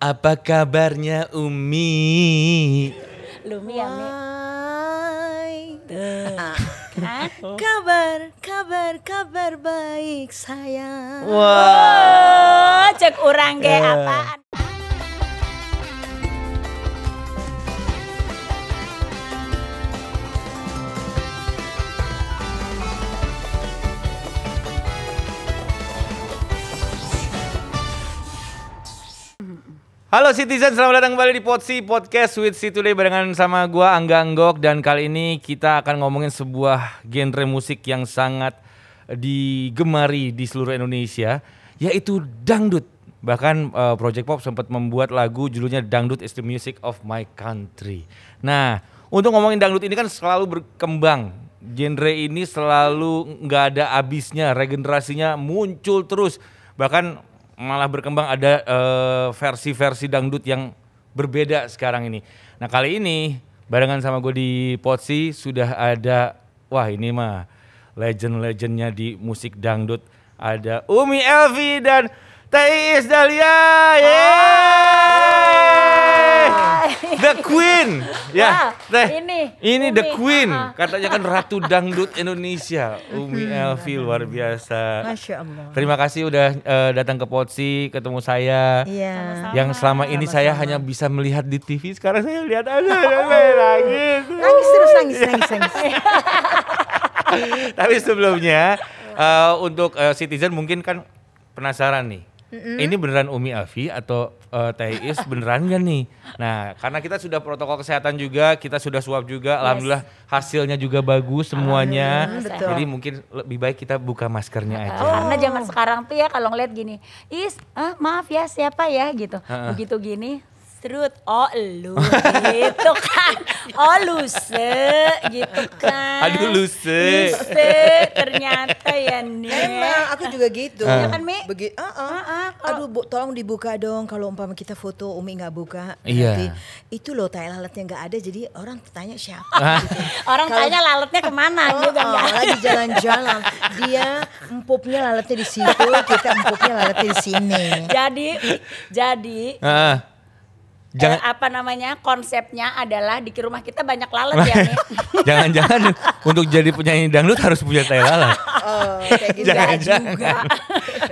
Apa kabarnya Umi? Lumi ya, Mi. Kan? kabar, kabar, kabar baik sayang. Wah, wow. Oh, cek orang kayak eh. apaan. Halo Citizen, selamat datang kembali di Potsi Podcast with Situlay barengan sama gua Angga Anggok dan kali ini kita akan ngomongin sebuah genre musik yang sangat digemari di seluruh Indonesia yaitu dangdut. Bahkan uh, Project Pop sempat membuat lagu judulnya Dangdut is the Music of My Country. Nah, untuk ngomongin dangdut ini kan selalu berkembang. Genre ini selalu nggak ada habisnya, regenerasinya muncul terus. Bahkan malah berkembang ada eh, versi-versi uh, dangdut yang berbeda sekarang ini. Nah kali ini barengan sama gue di Potsi sudah ada wah ini mah legend-legendnya di musik dangdut ada Umi Elvi dan Teis Dahlia. Yeah. Oh. The Queen. Ya. Nah, ini. Ini Umi. The Queen. Uh -huh. Katanya kan Ratu Dangdut Indonesia. Umi iya. Elvi luar biasa. Masya Allah. Terima kasih udah uh, datang ke Potsi ketemu saya. Iya. Yang selama ini Sama-sama. saya hanya bisa melihat di TV, sekarang saya lihat aja nangis. Nangis terus nangis iya. nangis nangis. Tapi sebelumnya uh, untuk uh, citizen mungkin kan penasaran nih Mm-hmm. Ini beneran Umi Afi atau uh, Teh Is beneran gak nih? Nah, karena kita sudah protokol kesehatan juga, kita sudah swab juga, yes. alhamdulillah hasilnya juga bagus semuanya. Mm, Jadi mungkin lebih baik kita buka maskernya oh, aja. Oh. Karena zaman sekarang tuh ya kalau ngeliat gini, Is, ah, eh, maaf ya siapa ya gitu. Uh-uh. Begitu gini, Strut, oh lu gitu kan. Oh luse gitu kan. Aduh luse. Luse ternyata ya nih. Emang aku juga gitu. Iya kan Mi? Begi Uh -uh. uh -uh, Oh. Aduh bu, tolong dibuka dong kalau umpama kita foto Umi nggak buka. Iya. Nanti, itu loh tai lalatnya nggak ada jadi orang tanya siapa. Ah. gitu. orang kalo, tanya lalatnya kemana oh, juga gitu kan? Oh, lagi jalan-jalan. Dia empupnya lalatnya di situ, kita empupnya lalatnya di sini. Jadi jadi uh. Eh, jangan, eh, apa namanya konsepnya adalah di rumah kita banyak lalat ya Jangan-jangan untuk jadi penyanyi dangdut harus punya tai lalat. Oh, kayak gitu jangan, jangan. juga.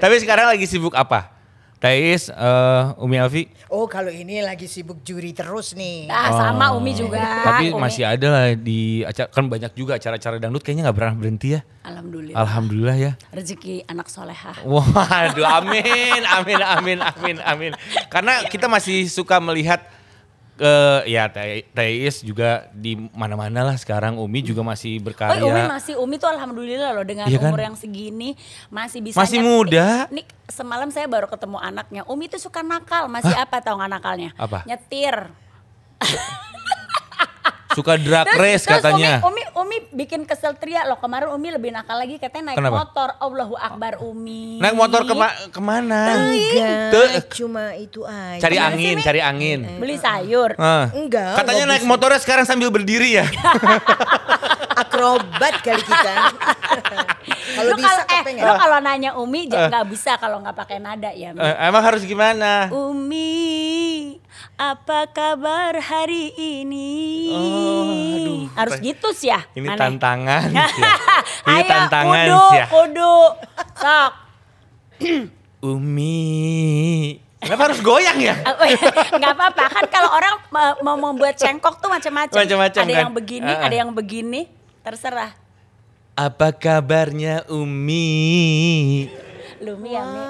Tapi sekarang lagi sibuk apa? Tais, uh, Umi Alfi. Oh kalau ini lagi sibuk juri terus nih. Ah sama oh. Umi juga. Tapi Umi. masih ada lah di acara kan banyak juga acara-acara dangdut kayaknya nggak pernah berhenti ya. Alhamdulillah. Alhamdulillah ya. Rezeki anak solehah. Waduh, amin, amin, amin, amin, amin. Karena kita masih suka melihat ke ya Teis juga di mana-mana lah sekarang Umi juga masih berkarya. Oh, iya, Umi masih Umi tuh alhamdulillah loh dengan iya kan? umur yang segini masih bisa Masih muda. Nih, semalam saya baru ketemu anaknya. Umi tuh suka nakal, masih Hah? apa tau nggak nakalnya? Apa? Nyetir. Suka drag race terus katanya. Umi, Umi, Umi bikin kesel teriak loh. Kemarin Umi lebih nakal lagi katanya naik Kenapa? motor. Allahu Akbar Umi. Naik motor kema kemana? Nah, Enggak. Iya. Tuh. Cuma itu aja. Cari angin, cari angin. Beli sayur. Uh. Enggak. Katanya naik motornya sekarang sambil berdiri ya. akrobat kali kita. kalau bisa eh, kepengen. Lo kalau nanya Umi eh. nggak uh, bisa kalau nggak pakai nada ya. Uh, emang harus gimana? Umi, apa kabar hari ini? Oh, aduh. Harus gitu sih ya. Ini Aneh. tantangan. ya. Ini Ayo, tantangan kudu, ya. kudu. Sok. Umi. Kenapa harus goyang ya? Enggak eh, apa-apa kan kalau orang mau membuat cengkok tuh macam-macam. Ada kan? yang begini, uh, uh. ada yang begini. Terserah. Apa kabarnya Umi? Lumi ya, Mi.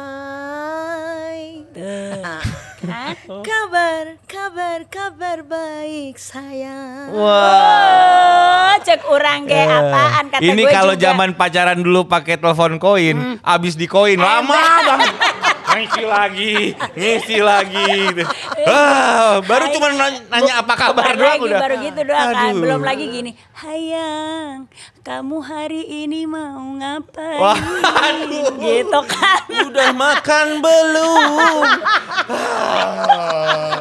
Kan? kabar, kabar, kabar baik sayang. Wah. Wow. Cek orang ge uh. apaan kata Ini kalau zaman pacaran dulu pakai telepon koin, hmm. abis di koin lama banget. ngisi lagi, ngisi lagi. Gitu. Ah, baru cuman nanya apa kabar baru doang udah. Baru gitu doang kan, belum lagi gini. Hayang, kamu hari ini mau ngapain? Wah, aduh. Gitu kan. Udah makan belum? Ah.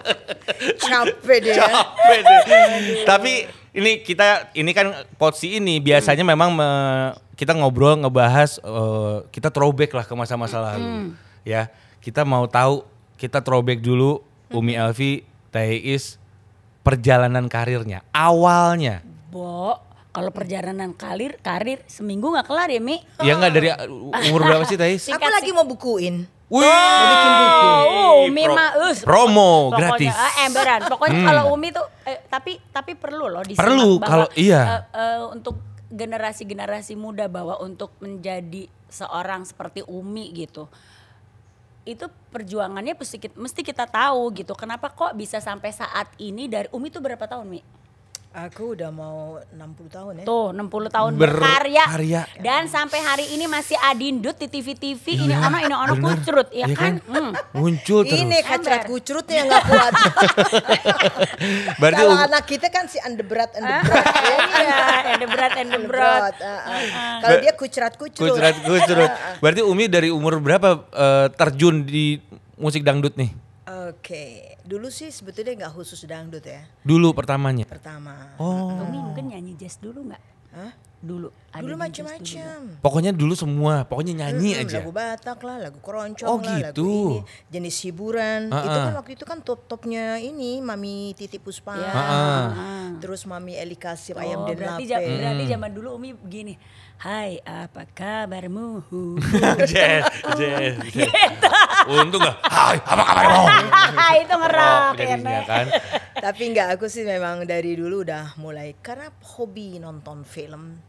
Capek deh. Capek deh. Tapi ini kita ini kan Potsi ini biasanya hmm. memang me, kita ngobrol ngebahas uh, kita throwback lah ke masa-masa lalu. Hmm. Ya, kita mau tahu kita throwback dulu Umi Elvi hmm. Teh perjalanan karirnya awalnya. Bo kalau perjalanan karir karir seminggu nggak kelar ya Mi? Ya nggak dari uh, umur berapa sih Tais? Aku lagi mau bukuin. Wih, oh, bikin buku. Oh, Umi Pro, mah us. Promo pokoknya, eh, gratis. Eh, emberan. Pokoknya hmm. kalau Umi tuh eh, tapi tapi perlu loh di Perlu kalau iya. Uh, uh, untuk generasi-generasi muda bahwa untuk menjadi seorang seperti Umi gitu itu perjuangannya mesti kita tahu gitu. Kenapa kok bisa sampai saat ini dari Umi tuh berapa tahun, Mi? Aku udah mau 60 tahun ya. Tuh, 60 tahun berkarya. Dan sampai hari ini masih adindut di TV-TV, iya, ini ono ini ono kucrut, ya, ya kan? Hmm. Muncul terus. Ini kacrat kucrut yang gak kuat. Berarti Kalau um- anak kita kan si underbrat ah. underbrat, Iya, underbrat. underbrat. Ah, ah. Kalau dia kucrat kucrut. Kucrat kucrut. Berarti Umi dari umur berapa uh, terjun di musik dangdut nih? Oke, dulu sih sebetulnya nggak khusus dangdut ya. Dulu pertamanya. Pertama. Oh. Tommy mungkin nyanyi jazz dulu nggak? Dulu dulu macam-macam. Pokoknya dulu semua, pokoknya hmm, nyanyi hmm, aja. Lagu Batak lah, lagu keroncong oh, lah, gitu. lagu ini, jenis hiburan. Uh -uh. Itu kan waktu itu kan top-topnya ini Mami Titi Puspa. Yeah. Ya. Uh -uh. Terus Mami Eli Kasim oh, Ayam dan berarti Jam, hmm. berarti zaman dulu Umi begini. Hai, apa kabarmu? Jen, Jen. Untung gak? Hai, apa kabarmu? itu ngerak ya kan tapi nggak aku sih memang dari dulu udah mulai karena hobi nonton film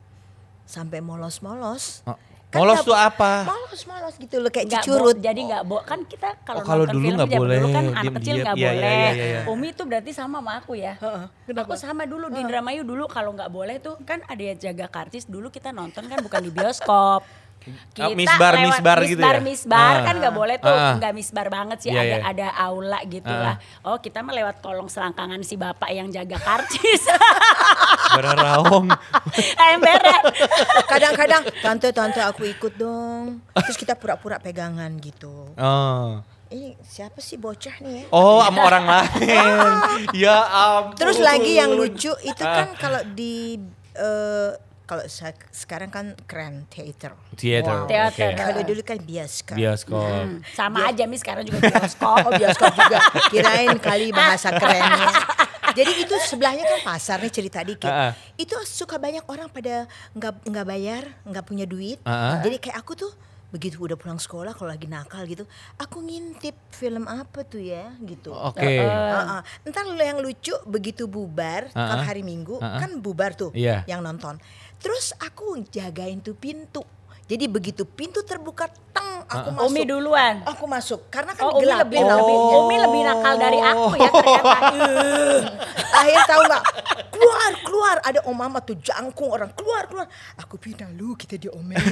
sampai molos-molos. Oh, kan molos tuh apa? Molos molos gitu loh kayak gak curut. jadi nggak oh. kan kita oh, kalau, oh, kalau nonton dulu film gak boleh. dulu kan anak kecil iya, nggak iya, boleh. Iya, iya, iya. Umi itu berarti sama sama aku ya. Uh, uh, aku sama dulu uh, di Dramayu dulu kalau nggak boleh tuh kan ada yang jaga karcis dulu kita nonton kan bukan di bioskop. kita oh, misbar lewat misbar, misbar gitu misbar, ya misbar ah, kan nggak boleh tuh ah. nggak ah, misbar banget sih yeah, ada yeah. ada aula gitu ah. oh kita melewat kolong selangkangan si bapak yang jaga karcis berarawong emberan kadang-kadang tante tante aku ikut dong terus kita pura-pura pegangan gitu oh ini siapa sih bocah nih ya? Oh, sama orang lain. ya ampun. Terus lagi yang lucu itu kan ah. kalau di uh, kalau sekarang kan keren teater. Teater. Wow. Theater. Okay. Kalau dulu kan bioskop. Bioskop. Hmm. Sama Bio aja mi sekarang juga bioskop. oh, bioskop juga. Kirain kali bahasa kerennya. Jadi itu sebelahnya kan pasar nih cerita dikit. Uh -uh. Itu suka banyak orang pada nggak nggak bayar, nggak punya duit. Uh -uh. Jadi kayak aku tuh begitu udah pulang sekolah kalau lagi nakal gitu aku ngintip film apa tuh ya gitu oke okay. uh, uh, uh. yang lucu begitu bubar uh -uh. hari minggu uh -uh. kan bubar tuh yeah. yang nonton Terus aku jagain tuh pintu jadi begitu pintu terbuka, teng aku ah, ah. masuk. Umi duluan. Aku masuk karena kan oh, gelap. lebih, oh. lebih, Umi lebih nakal dari aku ya oh. ternyata. Akhir tahu nggak? Keluar, keluar. Ada om mama tuh jangkung orang keluar, keluar. Aku pindah lu kita di diomelin.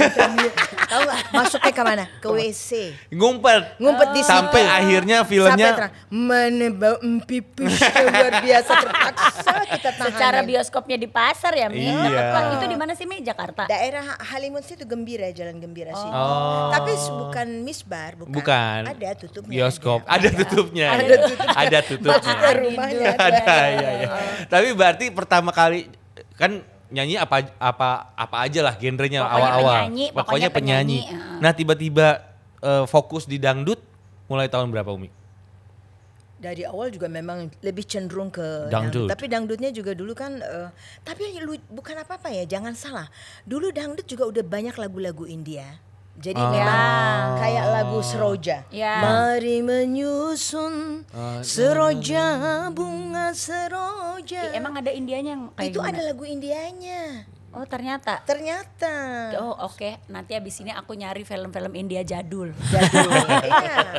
tahu nggak? Masuknya ke mana? Ke WC. Ngumpet. Ngumpet di oh. situ. Sampai akhirnya filmnya menebak pipis luar biasa terpaksa kita tahan. Secara bioskopnya di pasar ya, Mi. Iya. Itu di mana sih, Mi? Jakarta. Daerah Halimun situ gembira ada Jalan Gembira sih, Oh. Tapi bukan misbar, bukan. Bukan. Ada tutupnya. Bioskop, ada, ada tutupnya. Ada, tutupnya. ada tutupnya. ada rumahnya. ada, ya, ya. Tapi berarti pertama kali kan nyanyi apa apa apa aja lah genrenya awal-awal. Penyanyi, pokoknya, pokoknya penyanyi. penyanyi. Ah. Nah tiba-tiba uh, fokus di dangdut mulai tahun berapa Umi? dari awal juga memang lebih cenderung ke dangdut. dangdut. Tapi dangdutnya juga dulu kan uh, tapi lu, bukan apa-apa ya, jangan salah. Dulu dangdut juga udah banyak lagu-lagu India. Jadi ah. memang kayak lagu seroja. Yeah. Mari menyusun ah, iya. seroja bunga seroja. Eh, emang ada Indianya yang kayak Itu gimana? ada lagu Indianya. Oh ternyata. Ternyata. Oh oke, okay. nanti abis ini aku nyari film-film India jadul. Jadul. iya.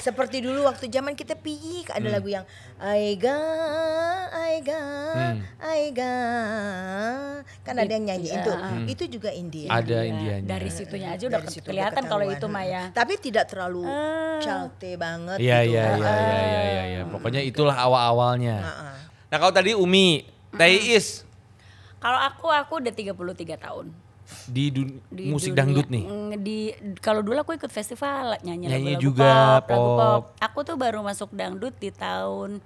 Seperti dulu waktu zaman kita piyik ada hmm. lagu yang Aiga, Aiga, hmm. Aiga. Kan ada yang nyanyi itu. Ah, ah. Hmm. Itu juga India. Ada ya. Indianya. Dari situnya aja udah situ kelihatan kalau itu Maya. Tapi tidak terlalu uh. calte banget Iya gitu. iya iya iya, iya iya iya Pokoknya itulah awal-awalnya. Nah, kalau tadi Umi, Teiis kalau aku aku udah 33 tahun. Di, dun di musik dunia, dangdut nih. Di kalau dulu aku ikut festival nyanyi, nyanyi lagu, juga pop, pop. pop. Aku tuh baru masuk dangdut di tahun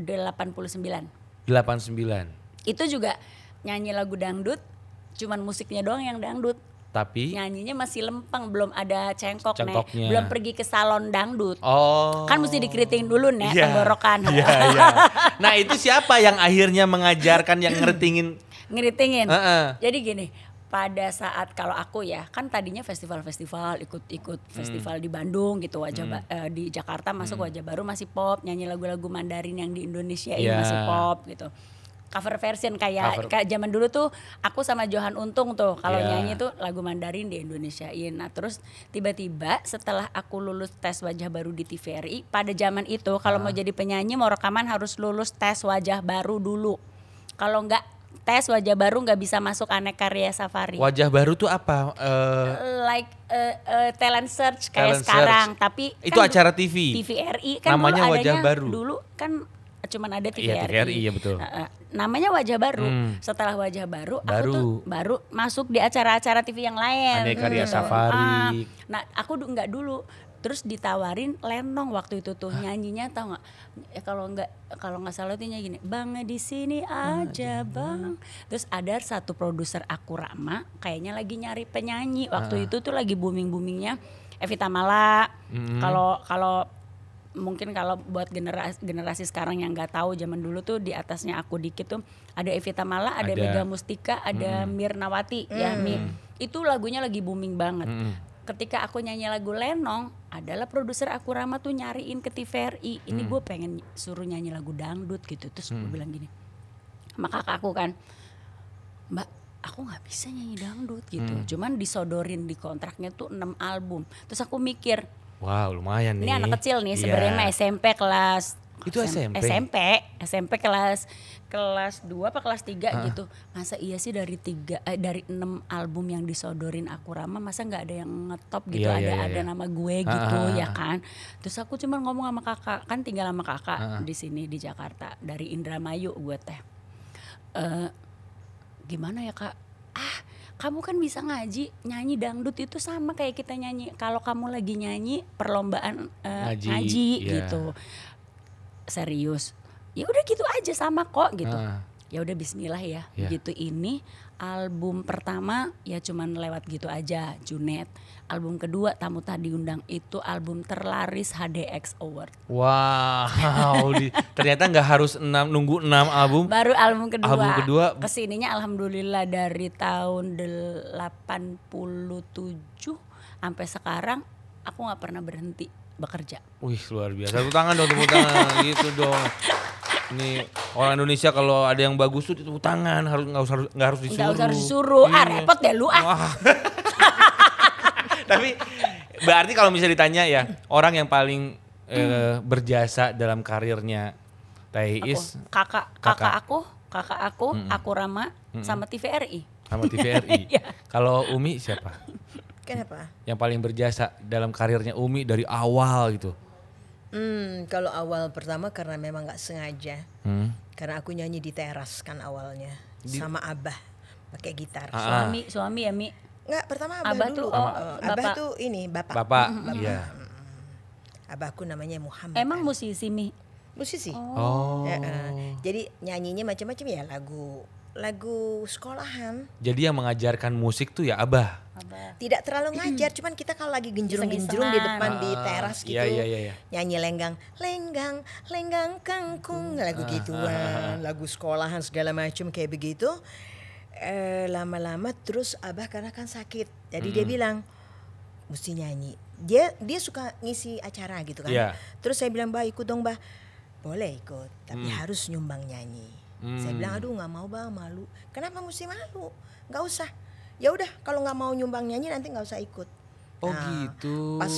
89. 89. Itu juga nyanyi lagu dangdut, cuman musiknya doang yang dangdut tapi nyanyinya masih lempeng belum ada cengkok nih belum pergi ke salon dangdut oh kan mesti dikeriting dulu nih iya. yeah. tenggorokan yeah, iya. yeah. nah itu siapa yang akhirnya mengajarkan yang ngertingin ngeritingin. Uh -uh. Jadi gini, pada saat kalau aku ya kan tadinya festival-festival ikut-ikut hmm. festival di Bandung gitu wajah hmm. uh, di Jakarta masuk hmm. wajah baru masih pop nyanyi lagu-lagu Mandarin yang di Indonesia yeah. ini iya. masih pop gitu cover version kayak cover. kayak zaman dulu tuh aku sama Johan Untung tuh kalau yeah. nyanyi tuh lagu Mandarin di Indonesia ini, nah terus tiba-tiba setelah aku lulus tes wajah baru di TVRI pada zaman itu kalau uh. mau ah. jadi penyanyi mau rekaman harus lulus tes wajah baru dulu kalau enggak tes wajah baru nggak bisa masuk aneka karya safari. Wajah baru tuh apa? Uh, like uh, uh, talent search kayak talent sekarang, search. tapi itu kan acara TV. TVRI kan namanya adanya, wajah baru. Dulu kan cuman ada TVRI. Iya, TVRI ya betul. Uh, namanya wajah baru. Hmm. Setelah wajah baru, baru aku tuh baru masuk di acara-acara TV yang lain. Aneka karya hmm. safari. Uh, nah, aku nggak dulu terus ditawarin Lenong waktu itu tuh nyanyinya tau nggak ya, kalau nggak kalau nggak salah tuh nyanyi gini bang di sini aja bang terus ada satu produser aku Rama kayaknya lagi nyari penyanyi ah. waktu itu tuh lagi booming boomingnya Evita Mala mm-hmm. kalau hmm. kalau mungkin kalau buat generasi generasi sekarang yang nggak tahu zaman dulu tuh di atasnya aku dikit tuh ada Evita Mala, ada, ada. Mega Mustika, ada hmm. Mirnawati hmm. ya Mi. Itu lagunya lagi booming banget. Hmm ketika aku nyanyi lagu Lenong adalah produser aku Rama tuh nyariin ke TVRI ini hmm. gue pengen suruh nyanyi lagu dangdut gitu terus hmm. gue bilang gini maka aku kan mbak aku nggak bisa nyanyi dangdut gitu hmm. cuman disodorin di kontraknya tuh 6 album terus aku mikir Wow lumayan nih. Ini anak kecil nih iya. sebenarnya yeah. SMP kelas itu SMP. SMP, SMP kelas kelas 2 apa kelas 3 uh. gitu. Masa iya sih dari tiga eh, dari 6 album yang disodorin aku Rama masa nggak ada yang ngetop gitu yeah, ada yeah, yeah, ada iya. nama gue gitu uh, ya kan. Terus aku cuma ngomong sama kakak, kan tinggal sama kakak uh, di sini di Jakarta dari Indramayu gue teh. Uh, gimana ya Kak? Ah, kamu kan bisa ngaji nyanyi dangdut itu sama kayak kita nyanyi kalau kamu lagi nyanyi perlombaan uh, ngaji, ngaji yeah. gitu serius ya udah gitu aja sama kok gitu uh. ya udah Bismillah ya yeah. gitu ini album pertama ya cuman lewat gitu aja Junet album kedua tamu tadi undang itu album terlaris HDX Award wow ternyata nggak harus enam nunggu enam album baru album kedua album kedua kesininya alhamdulillah dari tahun 87 sampai sekarang aku nggak pernah berhenti bekerja. Wih luar biasa. Tepuk tangan dong, tepuk tangan gitu dong. Ini orang Indonesia kalau ada yang bagus tuh tepuk tangan harus nggak usah nggak harus disuruh. Nggak usah harus disuruh. Ah iya. repot deh lu ah. Tapi berarti kalau bisa ditanya ya orang yang paling eh, hmm. eh, berjasa dalam karirnya Teh kakak, kakak kakak aku kakak aku mm aku Rama mm sama TVRI sama TVRI iya. kalau Umi siapa Kenapa? Yang paling berjasa dalam karirnya Umi dari awal gitu. Hmm, kalau awal pertama karena memang nggak sengaja. Hmm. Karena aku nyanyi di teras kan awalnya di... sama Abah pakai gitar. Ah. ah. Suami suami ya Mi. Enggak, pertama Abah, abah dulu. Tuh, oh, oh, Abah itu tuh ini Bapak. Bapak. Bapak. Iya. Hmm, hmm, hmm. Abah Abahku namanya Muhammad. Emang kan. musisi Mi? Musisi. oh. oh. Ya, uh, jadi nyanyinya macam-macam ya lagu lagu sekolahan. Jadi yang mengajarkan musik tuh ya Abah. Abah. Tidak terlalu ngajar, cuman kita kalau lagi genjerung-genjerung di depan uh, di ah, ah, ah. teras iya, gitu. Iya, iya, iya. Nyanyi lenggang, lenggang, lenggang kangkung, lagu uh, gituan, uh, lagu sekolahan segala macam kayak begitu. Eh, lama-lama terus Abah karena kan sakit. Jadi hmm. dia bilang mesti nyanyi. Dia dia suka ngisi acara gitu kan. Yeah. Terus saya bilang, "Bah, ikut dong, Bah." Boleh ikut, tapi hmm. harus nyumbang nyanyi. Hmm. Saya bilang hmm. aduh nggak mau bang malu. Kenapa mesti malu? Nggak usah. Ya udah kalau nggak mau nyumbang nyanyi nanti nggak usah ikut. Oh nah, gitu. Pas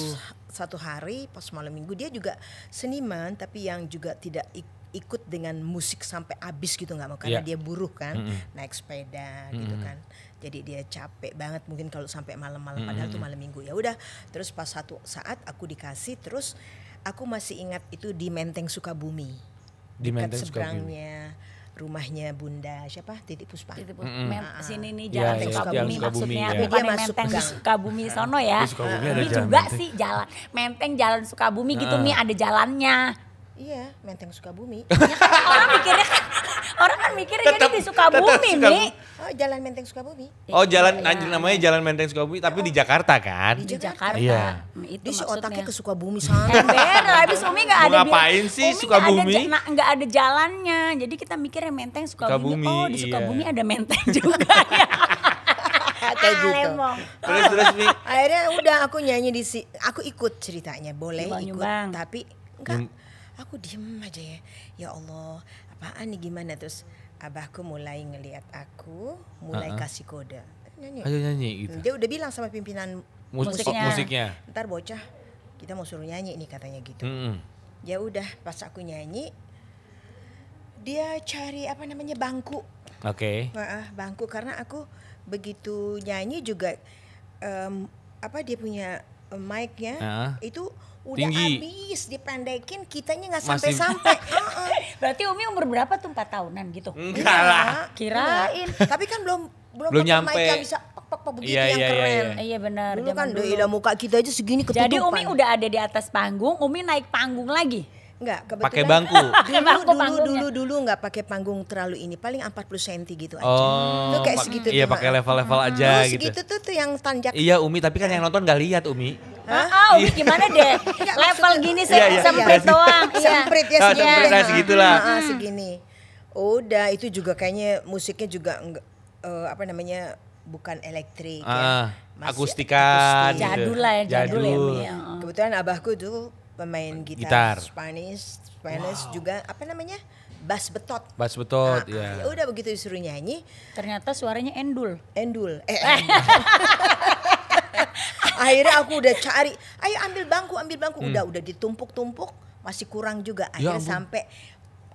satu hari pas malam minggu dia juga seniman tapi yang juga tidak ik ikut dengan musik sampai habis gitu nggak mau karena yeah. dia buruh kan mm -hmm. naik sepeda mm -hmm. gitu kan jadi dia capek banget mungkin kalau sampai malam-malam mm -hmm. padahal tuh malam minggu ya udah terus pas satu saat aku dikasih terus aku masih ingat itu di Menteng Sukabumi di Menteng Sukabumi seberangnya rumahnya Bunda siapa Titik Puspa. Titik Puspa. Mm -hmm. Sini nih Jalan iya. ya, Sukabumi maksudnya. Ya. dia Menteng di Sukabumi sono ya. ini juga sih jalan Menteng Jalan Sukabumi gitu nih ada jalannya. Iya, Menteng Sukabumi. Ya, orang oh, mikirnya Orang kan mikirnya tetap, di Sukabumi, tetap suka, Mi. Oh, Jalan Menteng Sukabumi. Oh, jalan ya, namanya Jalan Menteng Sukabumi, tapi di Jakarta kan? Di Jakarta. Iya. Itu si otaknya ke Sukabumi sana. Ember, eh, habis Umi gak ada ngapain sih Umi Sukabumi? Gak ada, gak ada jalannya. Jadi kita mikirnya Menteng Sukabumi. Sukabumi oh, di iya. Sukabumi iya. ada Menteng juga ya. kayak gitu. Terus terus Akhirnya udah aku nyanyi di si, aku ikut ceritanya, boleh nyumbang, ikut, nyumbang. tapi enggak. Aku diem aja ya. Ya Allah, apaan nih gimana terus abahku mulai ngelihat aku mulai uh-huh. kasih kode nyanyi ayo nyanyi gitu dia udah bilang sama pimpinan Mus- musiknya. Oh, musiknya ntar bocah kita mau suruh nyanyi nih katanya gitu mm-hmm. ya udah pas aku nyanyi dia cari apa namanya bangku oke okay. nah, bangku karena aku begitu nyanyi juga um, apa dia punya mic-nya uh-huh. itu udah tinggi. habis dipendekin kitanya nggak sampai sampai uh berarti Umi umur berapa tuh empat tahunan gitu enggak iya. lah kirain tapi kan belum belum, belum nyampe yang bisa pek-pek begitu iya, yang iya, iya keren iya, iya. iya benar dulu kan dulu. muka kita aja segini ketutupan jadi Umi udah ada di atas panggung Umi naik panggung lagi Enggak, kebetulan. Pakai bangku. Dulu bangku dulu dulu dulu enggak pakai panggung terlalu ini, paling 40 cm gitu aja. Oh, tuh kayak segitu Iya, pakai level-level hmm. aja Terus gitu. segitu tuh tuh yang tanjak. Iya, Umi, tapi kan yang nonton enggak lihat, Umi. Hah? Ah, ah Umi gimana deh? level gini saya iya, semprit iya. doang. Iya. semprit ya, ah, segini. Semprit segitu nah, segitulah. Nah, segini. Udah, itu juga kayaknya musiknya juga enggak uh, eh, apa namanya? bukan elektrik ya. ah, ya. Masih akustikan. Akustik. Gitu. Jadul lah ya, jadul, ya, jadul. ya. Kebetulan abahku tuh pemain gitar, gitar. Spanish, Spanish wow. juga apa namanya? bass betot. Bass betot, nah, ya. Yeah. Udah begitu disuruh nyanyi, ternyata suaranya endul. Endul. Eh. eh. Endul. Akhirnya aku udah cari, ayo ambil bangku, ambil bangku. Hmm. Udah udah ditumpuk-tumpuk, masih kurang juga. Ya Akhirnya ya sampai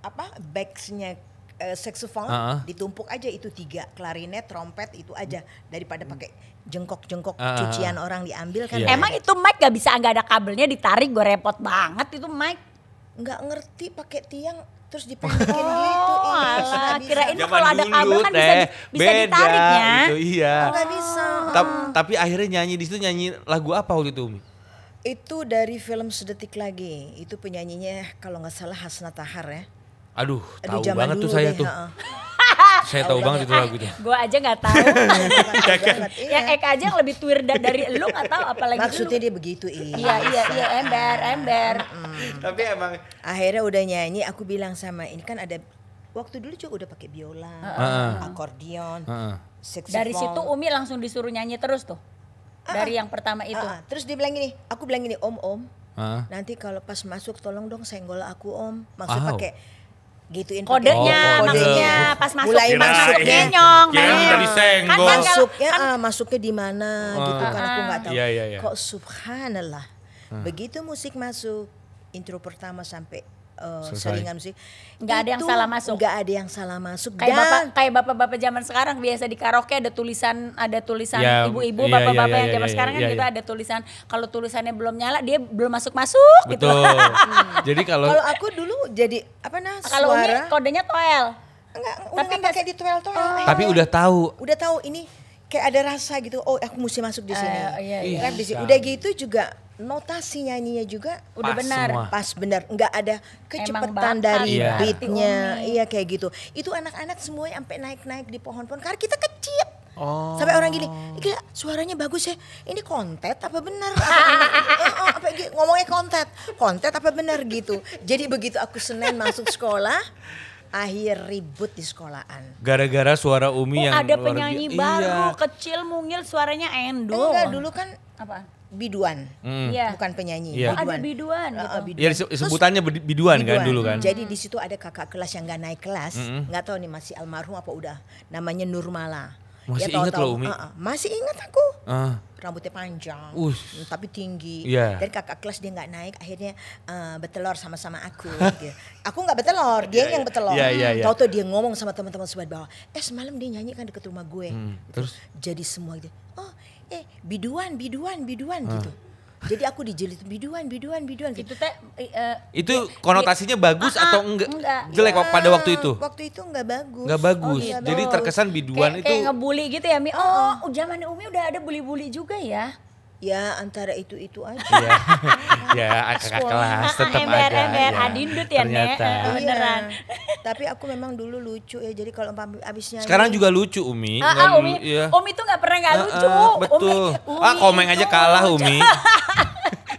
apa? Backsnya uh, saxophone uh -huh. ditumpuk aja itu tiga klarinet trompet itu aja hmm. daripada pakai jengkok-jengkok uh, cucian orang diambil kan. Iya. Emang itu mic gak bisa nggak ada kabelnya ditarik gue repot banget itu mic. Gak ngerti pakai tiang terus dipendekin gitu, oh, gitu. Iya, kirain kalau ada kabel kan bisa bisa, bisa beda, ditariknya. Gitu, iya. Oh, gak bisa. Ta tapi akhirnya nyanyi di situ nyanyi lagu apa waktu itu Itu dari film Sedetik Lagi. Itu penyanyinya kalau nggak salah Hasna Tahar ya. Aduh, tahu banget tuh saya deh, tuh. Saya tahu banget itu ah, lagunya. Gue aja nggak tahu. Iya, kan? ya kan? Yang Eka aja yang lebih twir dari lu nggak tahu apalagi Maksudnya dia begitu Iya iya iya, iya ember ember. Tapi emang akhirnya udah nyanyi aku bilang sama ini kan ada waktu dulu juga udah pakai biola, akordeon, Dari situ Umi langsung disuruh nyanyi terus tuh. Dari yang pertama itu. Terus dia bilang gini, aku bilang gini, "Om, Om, nanti kalau pas masuk tolong dong senggol aku, Om." Maksud pakai gituin kodenya, kode. maksudnya oh, pas masuk mulai masuk nyong kan masuknya kan, ya, kan eh, masuknya di mana uh, gitu kan aku nggak ah. tahu iya, iya, iya. kok subhanallah hmm. begitu musik masuk intro pertama sampai uh, eh, selingan musik. Nggak ada yang salah masuk. Nggak ada yang salah masuk. Kayak bapak kayak bapak-bapak zaman sekarang biasa di karaoke ada tulisan ada tulisan ya, ibu-ibu, ya, bapak-bapak ya, ya, yang iya, zaman ya, sekarang ya, kan ya, kita gitu, iya. ada tulisan kalau tulisannya belum nyala dia belum masuk-masuk gitu. hmm. Jadi kalau Kalau aku dulu jadi apa nah Kalau kodenya toel. Enggak, tapi enggak kayak di toel-toel. Oh. Tapi udah tahu. Udah tahu ini kayak ada rasa gitu. Oh, aku mesti masuk di eh, sini. Uh, iya, kan iya. Udah gitu juga notasinya nyanyinya juga udah benar pas benar nggak ada kecepatan dari gitu. iya. beatnya iya. iya kayak gitu itu anak-anak semua sampai naik-naik di pohon-pohon karena kita kecil Oh. Sampai orang gini, gila suaranya bagus ya. Ini kontet apa benar? Apa, ini, oh, eh, eh, apa, ngomongnya kontet. Kontet apa benar gitu. Jadi begitu aku Senin masuk sekolah, akhir ribut di sekolahan. Gara-gara suara Umi oh, yang ada penyanyi baru iya. kecil mungil suaranya Endo. Enggak dulu kan apa? Biduan, Hmm. Iya. bukan penyanyi. Yeah. Biduan. ada biduan. Gitu. Uh, biduan. Ya, sebutannya biduan, biduan kan biduan. dulu kan. Hmm. Jadi di situ ada kakak kelas yang gak naik kelas, nggak mm -hmm. tahu nih masih almarhum apa udah. Namanya Nurmala. Masih ya, inget loh Umi. Uh, masih ingat aku. Uh. Rambutnya panjang, Ush. tapi tinggi. Yeah. Dan kakak kelas dia nggak naik, akhirnya uh, bertelur sama-sama aku. gitu. Aku nggak betelor dia yeah, yang iya. betelor Yeah, yeah, yeah. Tahu tuh dia ngomong sama teman-teman sobat bawah. Eh semalam dia nyanyi kan deket rumah gue. Hmm, gitu. terus? Jadi semua dia, gitu, oh eh biduan, biduan, biduan uh. gitu jadi aku dijelit biduan, biduan, biduan. Gitu. Itu teh uh, itu konotasinya ya, bagus uh, atau enggak, enggak jelek ya, pada waktu itu? Waktu itu enggak bagus. Enggak bagus. Oh, gitu. Jadi terkesan biduan kayak, itu kayak ngebully gitu ya, Mi. Oh, oh, oh, oh zaman Umi udah ada bully-bully juga ya. Ya antara itu-itu aja. Iya. ya, ya kakak kelas tetap ada. Ember, ya. adindut ya Nek, eh, beneran. Iya. Tapi aku memang dulu lucu ya, jadi kalau abisnya Sekarang juga lucu Umi. Ah, ah Umi, ya. Umi tuh nggak pernah gak ah, lucu. Ah, lucu. Betul. Umi, Umi ah komeng aja kalah Umi.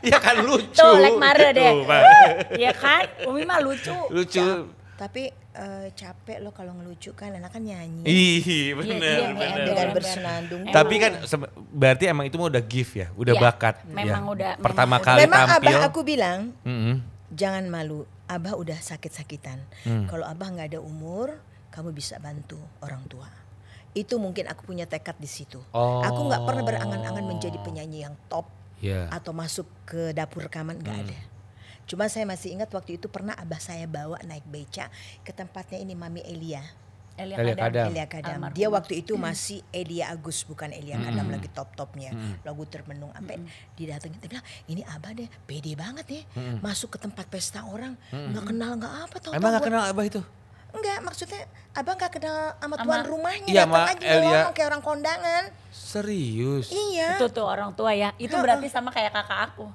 Iya kan lucu. Tuh, like Mare deh. Gitu, iya kan, Umi mah lucu. Lucu. Ya, tapi uh, capek lo kalau ngelucu kan anak kan nyanyi. Iya, iya, iya, iya benar. benar. dengan bersenandung. Emang. Tapi kan berarti emang itu mah udah gift ya, udah yeah. bakat. Ya. Memang ya. udah. Pertama memang kali memang tampil. Memang abah aku bilang mm -hmm. jangan malu, abah udah sakit-sakitan. Mm. Kalau abah nggak ada umur, kamu bisa bantu orang tua. Itu mungkin aku punya tekad di situ. Oh. Aku nggak pernah berangan-angan menjadi penyanyi yang top yeah. atau masuk ke dapur rekaman nggak mm. ada Cuma saya masih ingat waktu itu pernah abah saya bawa naik beca ke tempatnya ini Mami Elia. Elia, Elia Kadam. Kadam. Elia Kadam. Dia waktu itu masih Elia Agus bukan Elia hmm. Kadam lagi top-topnya. Hmm. Lagu termenung sampai hmm. didatengin dia bilang, "Ini Abah deh, pede banget ya. Hmm. Masuk ke tempat pesta orang, hmm. nggak kenal nggak apa tau Emang nggak kenal Abah itu? Enggak, maksudnya Abah nggak kenal sama tuan rumahnya, iya, datang aja Elia... kayak orang kondangan. Serius? Iya. Itu tuh orang tua ya. Itu berarti sama kayak kakak aku.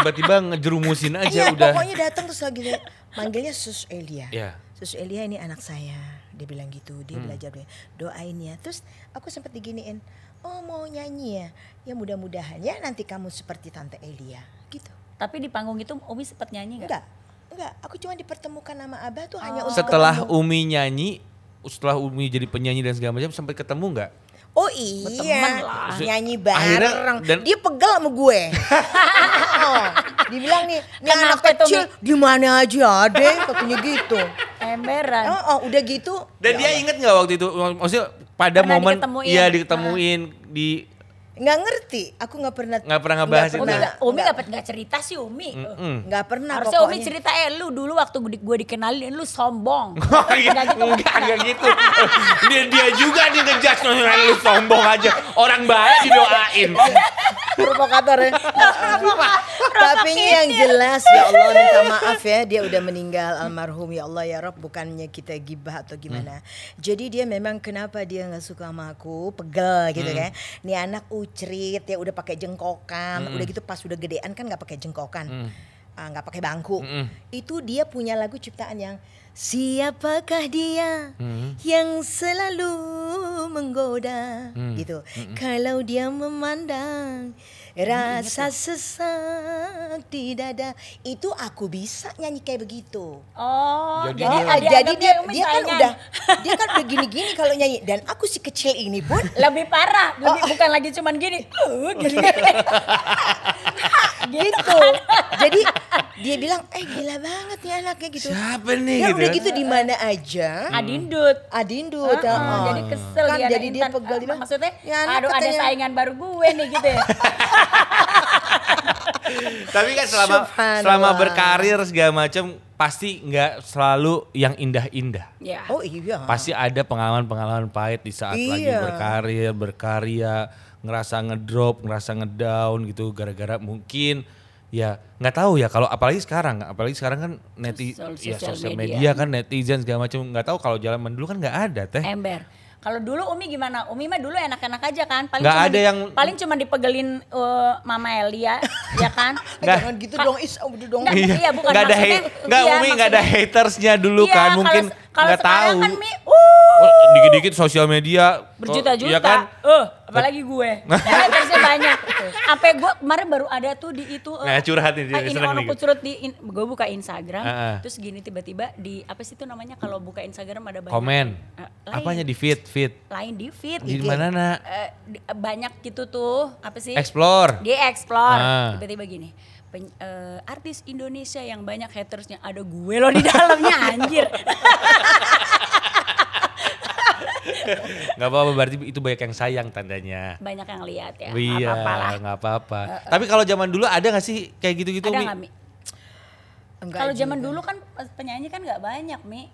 Tiba-tiba ngejerumusin aja iya, udah. Pokoknya datang terus lagi manggilnya Sus Elia. Yeah. Sus Elia ini anak saya. Dia bilang gitu, dia hmm. belajar doain, doain ya. Terus aku sempat diginiin, "Oh, mau nyanyi ya? Ya mudah-mudahan ya nanti kamu seperti Tante Elia." Gitu. Tapi di panggung itu Umi sempat nyanyi gak? Enggak. Enggak, aku cuma dipertemukan sama Abah tuh oh. hanya untuk Setelah Umi nyanyi, setelah Umi jadi penyanyi dan segala macam sampai ketemu nggak? Oh iya, lah. nyanyi bareng. Akhirnya, dan... Dia pegel sama gue. oh, dibilang nih, ini anak kecil di mana aja ada, katanya gitu. Emberan. Oh, oh, udah gitu. Dan ya dia Allah. inget nggak waktu itu? Maksudnya pada Pernah momen, iya diketemuin, ya, diketemuin ah. di nggak ngerti aku nggak pernah nggak pernah ngebahas itu Umi nggak Umi nggak pernah cerita sih Umi nggak mm -mm. Gak pernah harusnya pokoknya. Umi cerita eh lu dulu waktu gue, dikenalin lu sombong oh, iya. nggak gitu nggak gitu dia dia juga dia ngejudge eh, lu sombong aja orang baik didoain provokator ya. Tapi ini yang jelas ya Allah minta maaf ya dia udah meninggal almarhum ya Allah ya Rob bukannya kita gibah atau gimana. Hmm. Jadi dia memang kenapa dia nggak suka sama aku pegel gitu hmm. kan. Nih anak ucrit ya udah pakai jengkokan, hmm. udah gitu pas udah gedean kan nggak pakai jengkokan. Hmm uh, pakai bangku. -hmm. Itu dia punya lagu ciptaan yang siapakah dia -hmm. yang selalu menggoda hmm. gitu. Hmm. Kalau dia memandang rasa sesak di dada itu aku bisa nyanyi kayak begitu. Oh. Jadi, jadi dia, dia, jadi dia, dia, kan udah dia kan begini gini kalau nyanyi dan aku si kecil ini pun lebih parah, lebih oh, bukan lagi cuman gini. Uh, gini. gitu jadi dia bilang eh gila banget nih anaknya gitu siapa nih ya, gitu udah kan? gitu di mana aja hmm. adindut adindut uh, uh, jadi kesel kan dia jadi dia pegel, Uh, maksudnya ya aduh katanya, ada saingan baru gue nih gitu ya tapi kan selama selama berkarir segala macam pasti nggak selalu yang indah-indah. Yeah. Oh iya. Pasti ada pengalaman-pengalaman pahit di saat iya. lagi berkarir, berkarya, ngerasa ngedrop, ngerasa ngedown gitu gara-gara mungkin ya nggak tahu ya kalau apalagi sekarang apalagi sekarang kan neti Sosial ya sosial media. media kan netizen segala macam nggak tahu kalau jalan dulu kan nggak ada teh ember kalau dulu Umi gimana? Umi mah dulu enak-enak aja kan. Paling gak ada di, yang paling cuma dipegelin uh, Mama Elia, ya kan? Gak. gitu dong, is oh, udah dong. Nggak, iya. iya bukan gak ada maksudnya. nggak iya, Umi nggak ada hatersnya dulu iya, kan mungkin. Kalau sekarang tahu. kan Mi, uh. Oh, dikit-dikit sosial media. Berjuta-juta. Iya kan? Uh, apalagi gue. Karena banyak. Sampai gue kemarin baru ada tuh di itu. Uh, nah curhat nih. Uh, ini orang aku kucurut di, in, gue buka Instagram. Uh, uh. Terus gini tiba-tiba di, apa sih itu namanya kalau buka Instagram ada banyak. Komen. Uh, Apanya di feed? Feed. Lain di feed. Di gitu. mana nak? Uh, banyak gitu tuh. Apa sih? Explore. Di explore. Tiba-tiba uh. gini pen, uh, artis Indonesia yang banyak hatersnya ada gue loh di dalamnya anjir. nggak apa-apa berarti itu banyak yang sayang tandanya banyak yang lihat ya iya nggak apa-apa uh, uh. tapi kalau zaman dulu ada nggak sih kayak gitu-gitu ada nggak mi, kalau zaman dulu kan penyanyi kan nggak banyak mi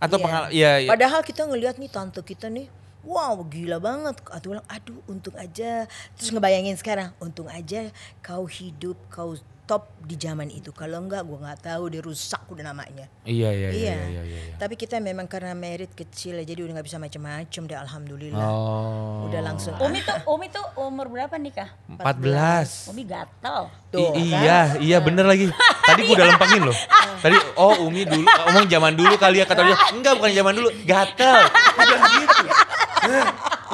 atau iya. pengal- ya, ya. padahal kita ngelihat nih tante kita nih wow gila banget aku bilang aduh untung aja terus ngebayangin sekarang untung aja kau hidup kau top di zaman itu kalau enggak gue nggak tahu dia rusak udah namanya iya iya iya, iya, iya, iya, iya. tapi kita memang karena merit kecil ya, jadi udah nggak bisa macam-macam deh alhamdulillah oh. udah langsung Umi tuh Umi tuh umur berapa nikah 14 Umi gatel tuh I kan? iya iya bener lagi tadi gue udah lempengin loh tadi oh Umi dulu ngomong zaman dulu kali ya kata dia enggak bukan zaman dulu gatel udah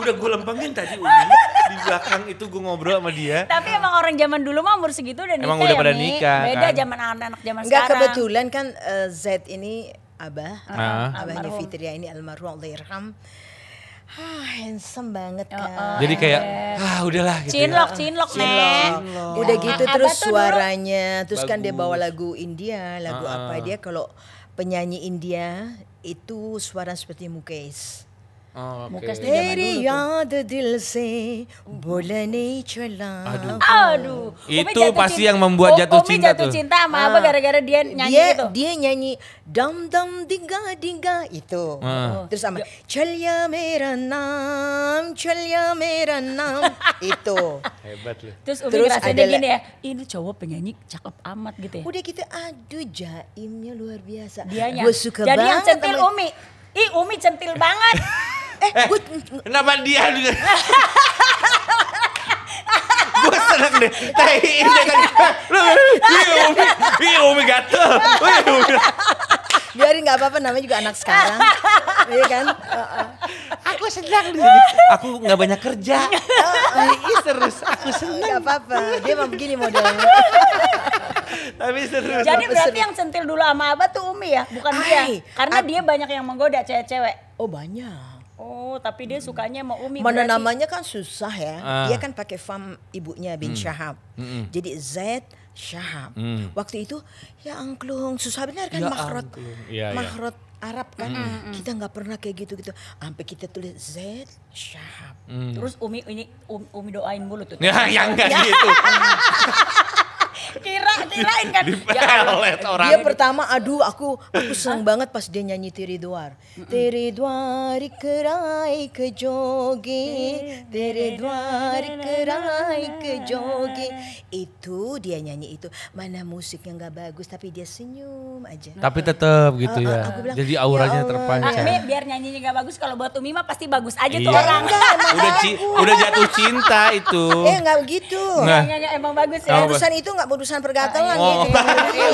udah gue lempengin tadi Umi di belakang itu gue ngobrol sama dia tapi emang orang zaman dulu mah umur segitu udah nikah emang udah ya, pada nikah beda kan? zaman anak-anak zaman Enggak, sekarang kebetulan kan uh, eh, Z ini abah uh, uh, abahnya Fitria ini almarhum Allah irham Ah, handsome banget kan. Oh, oh, Jadi kayak ah udahlah gitu. Cinlok, ya. cinlok, cinlok. cinlok. Udah ya. gitu terus suaranya, dulu. terus Bagus. kan dia bawa lagu India, lagu ah. apa dia kalau penyanyi India itu suara seperti Mukesh. Mukas ya, याद दिल se, बोलने चला Aduh. Aduh. Itu pasti yang membuat jatuh cinta jatuh tuh. cinta sama apa ah. gara-gara dia nyanyi dia, itu. Dia nyanyi dam dam dinga dinga itu. Ah. Terus sama Chalya mera celia Chalya itu. Hebat loh. Terus Umi Terus ada gini ya, ini cowok penyanyi cakep amat gitu ya. Udah gitu aduh jaimnya luar biasa. Dia Gue suka Jadi banget. Jadi yang centil Umi. Ih Umi centil banget. eh, eh gue... kenapa dia juga gue seneng deh teh ini kan lu umi iya umi gatel biarin nggak apa-apa namanya juga anak sekarang iya kan aku senang di sini aku nggak banyak kerja ini -uh. terus aku senang nggak apa-apa dia emang begini modelnya tapi seru jadi berarti yang centil dulu sama abah tuh umi ya bukan dia karena dia banyak yang menggoda cewek-cewek oh banyak Oh, tapi dia sukanya mau Umi. Mana namanya kan susah ya. Uh. Dia kan pakai fam ibunya bin hmm. Syahab. Hmm. Jadi Z Syahab. Hmm. Waktu itu ya angklung susah benar kan ya makrot. Ya, makrot ya. Arab kan hmm kita nggak pernah kayak gitu gitu sampai kita tulis Z Syahab mm. terus Umi ini um, Umi doain mulu tuh ya yang nggak ya. gitu Kira kirain kan. Di ya pelet orang. Dia pertama aduh aku aku seneng banget pas dia nyanyi Tiri Tiri Tiridwar kerai ke jogi, Tiridwar kerai ke jogi. Itu dia nyanyi itu. Mana musik yang gak bagus tapi dia senyum aja. Tapi tetap gitu ah, ah, ya. Bilang, Jadi ya auranya ya terpancar. biar nyanyinya nggak bagus kalau buat Umi mah pasti bagus aja iya. tuh orang. Enggak, udah, udah jatuh cinta itu. Eh gak begitu. Nah. Enggak, emang bagus ya. Urusan itu nggak urusan pergatelan iya. oh. gitu. Iya.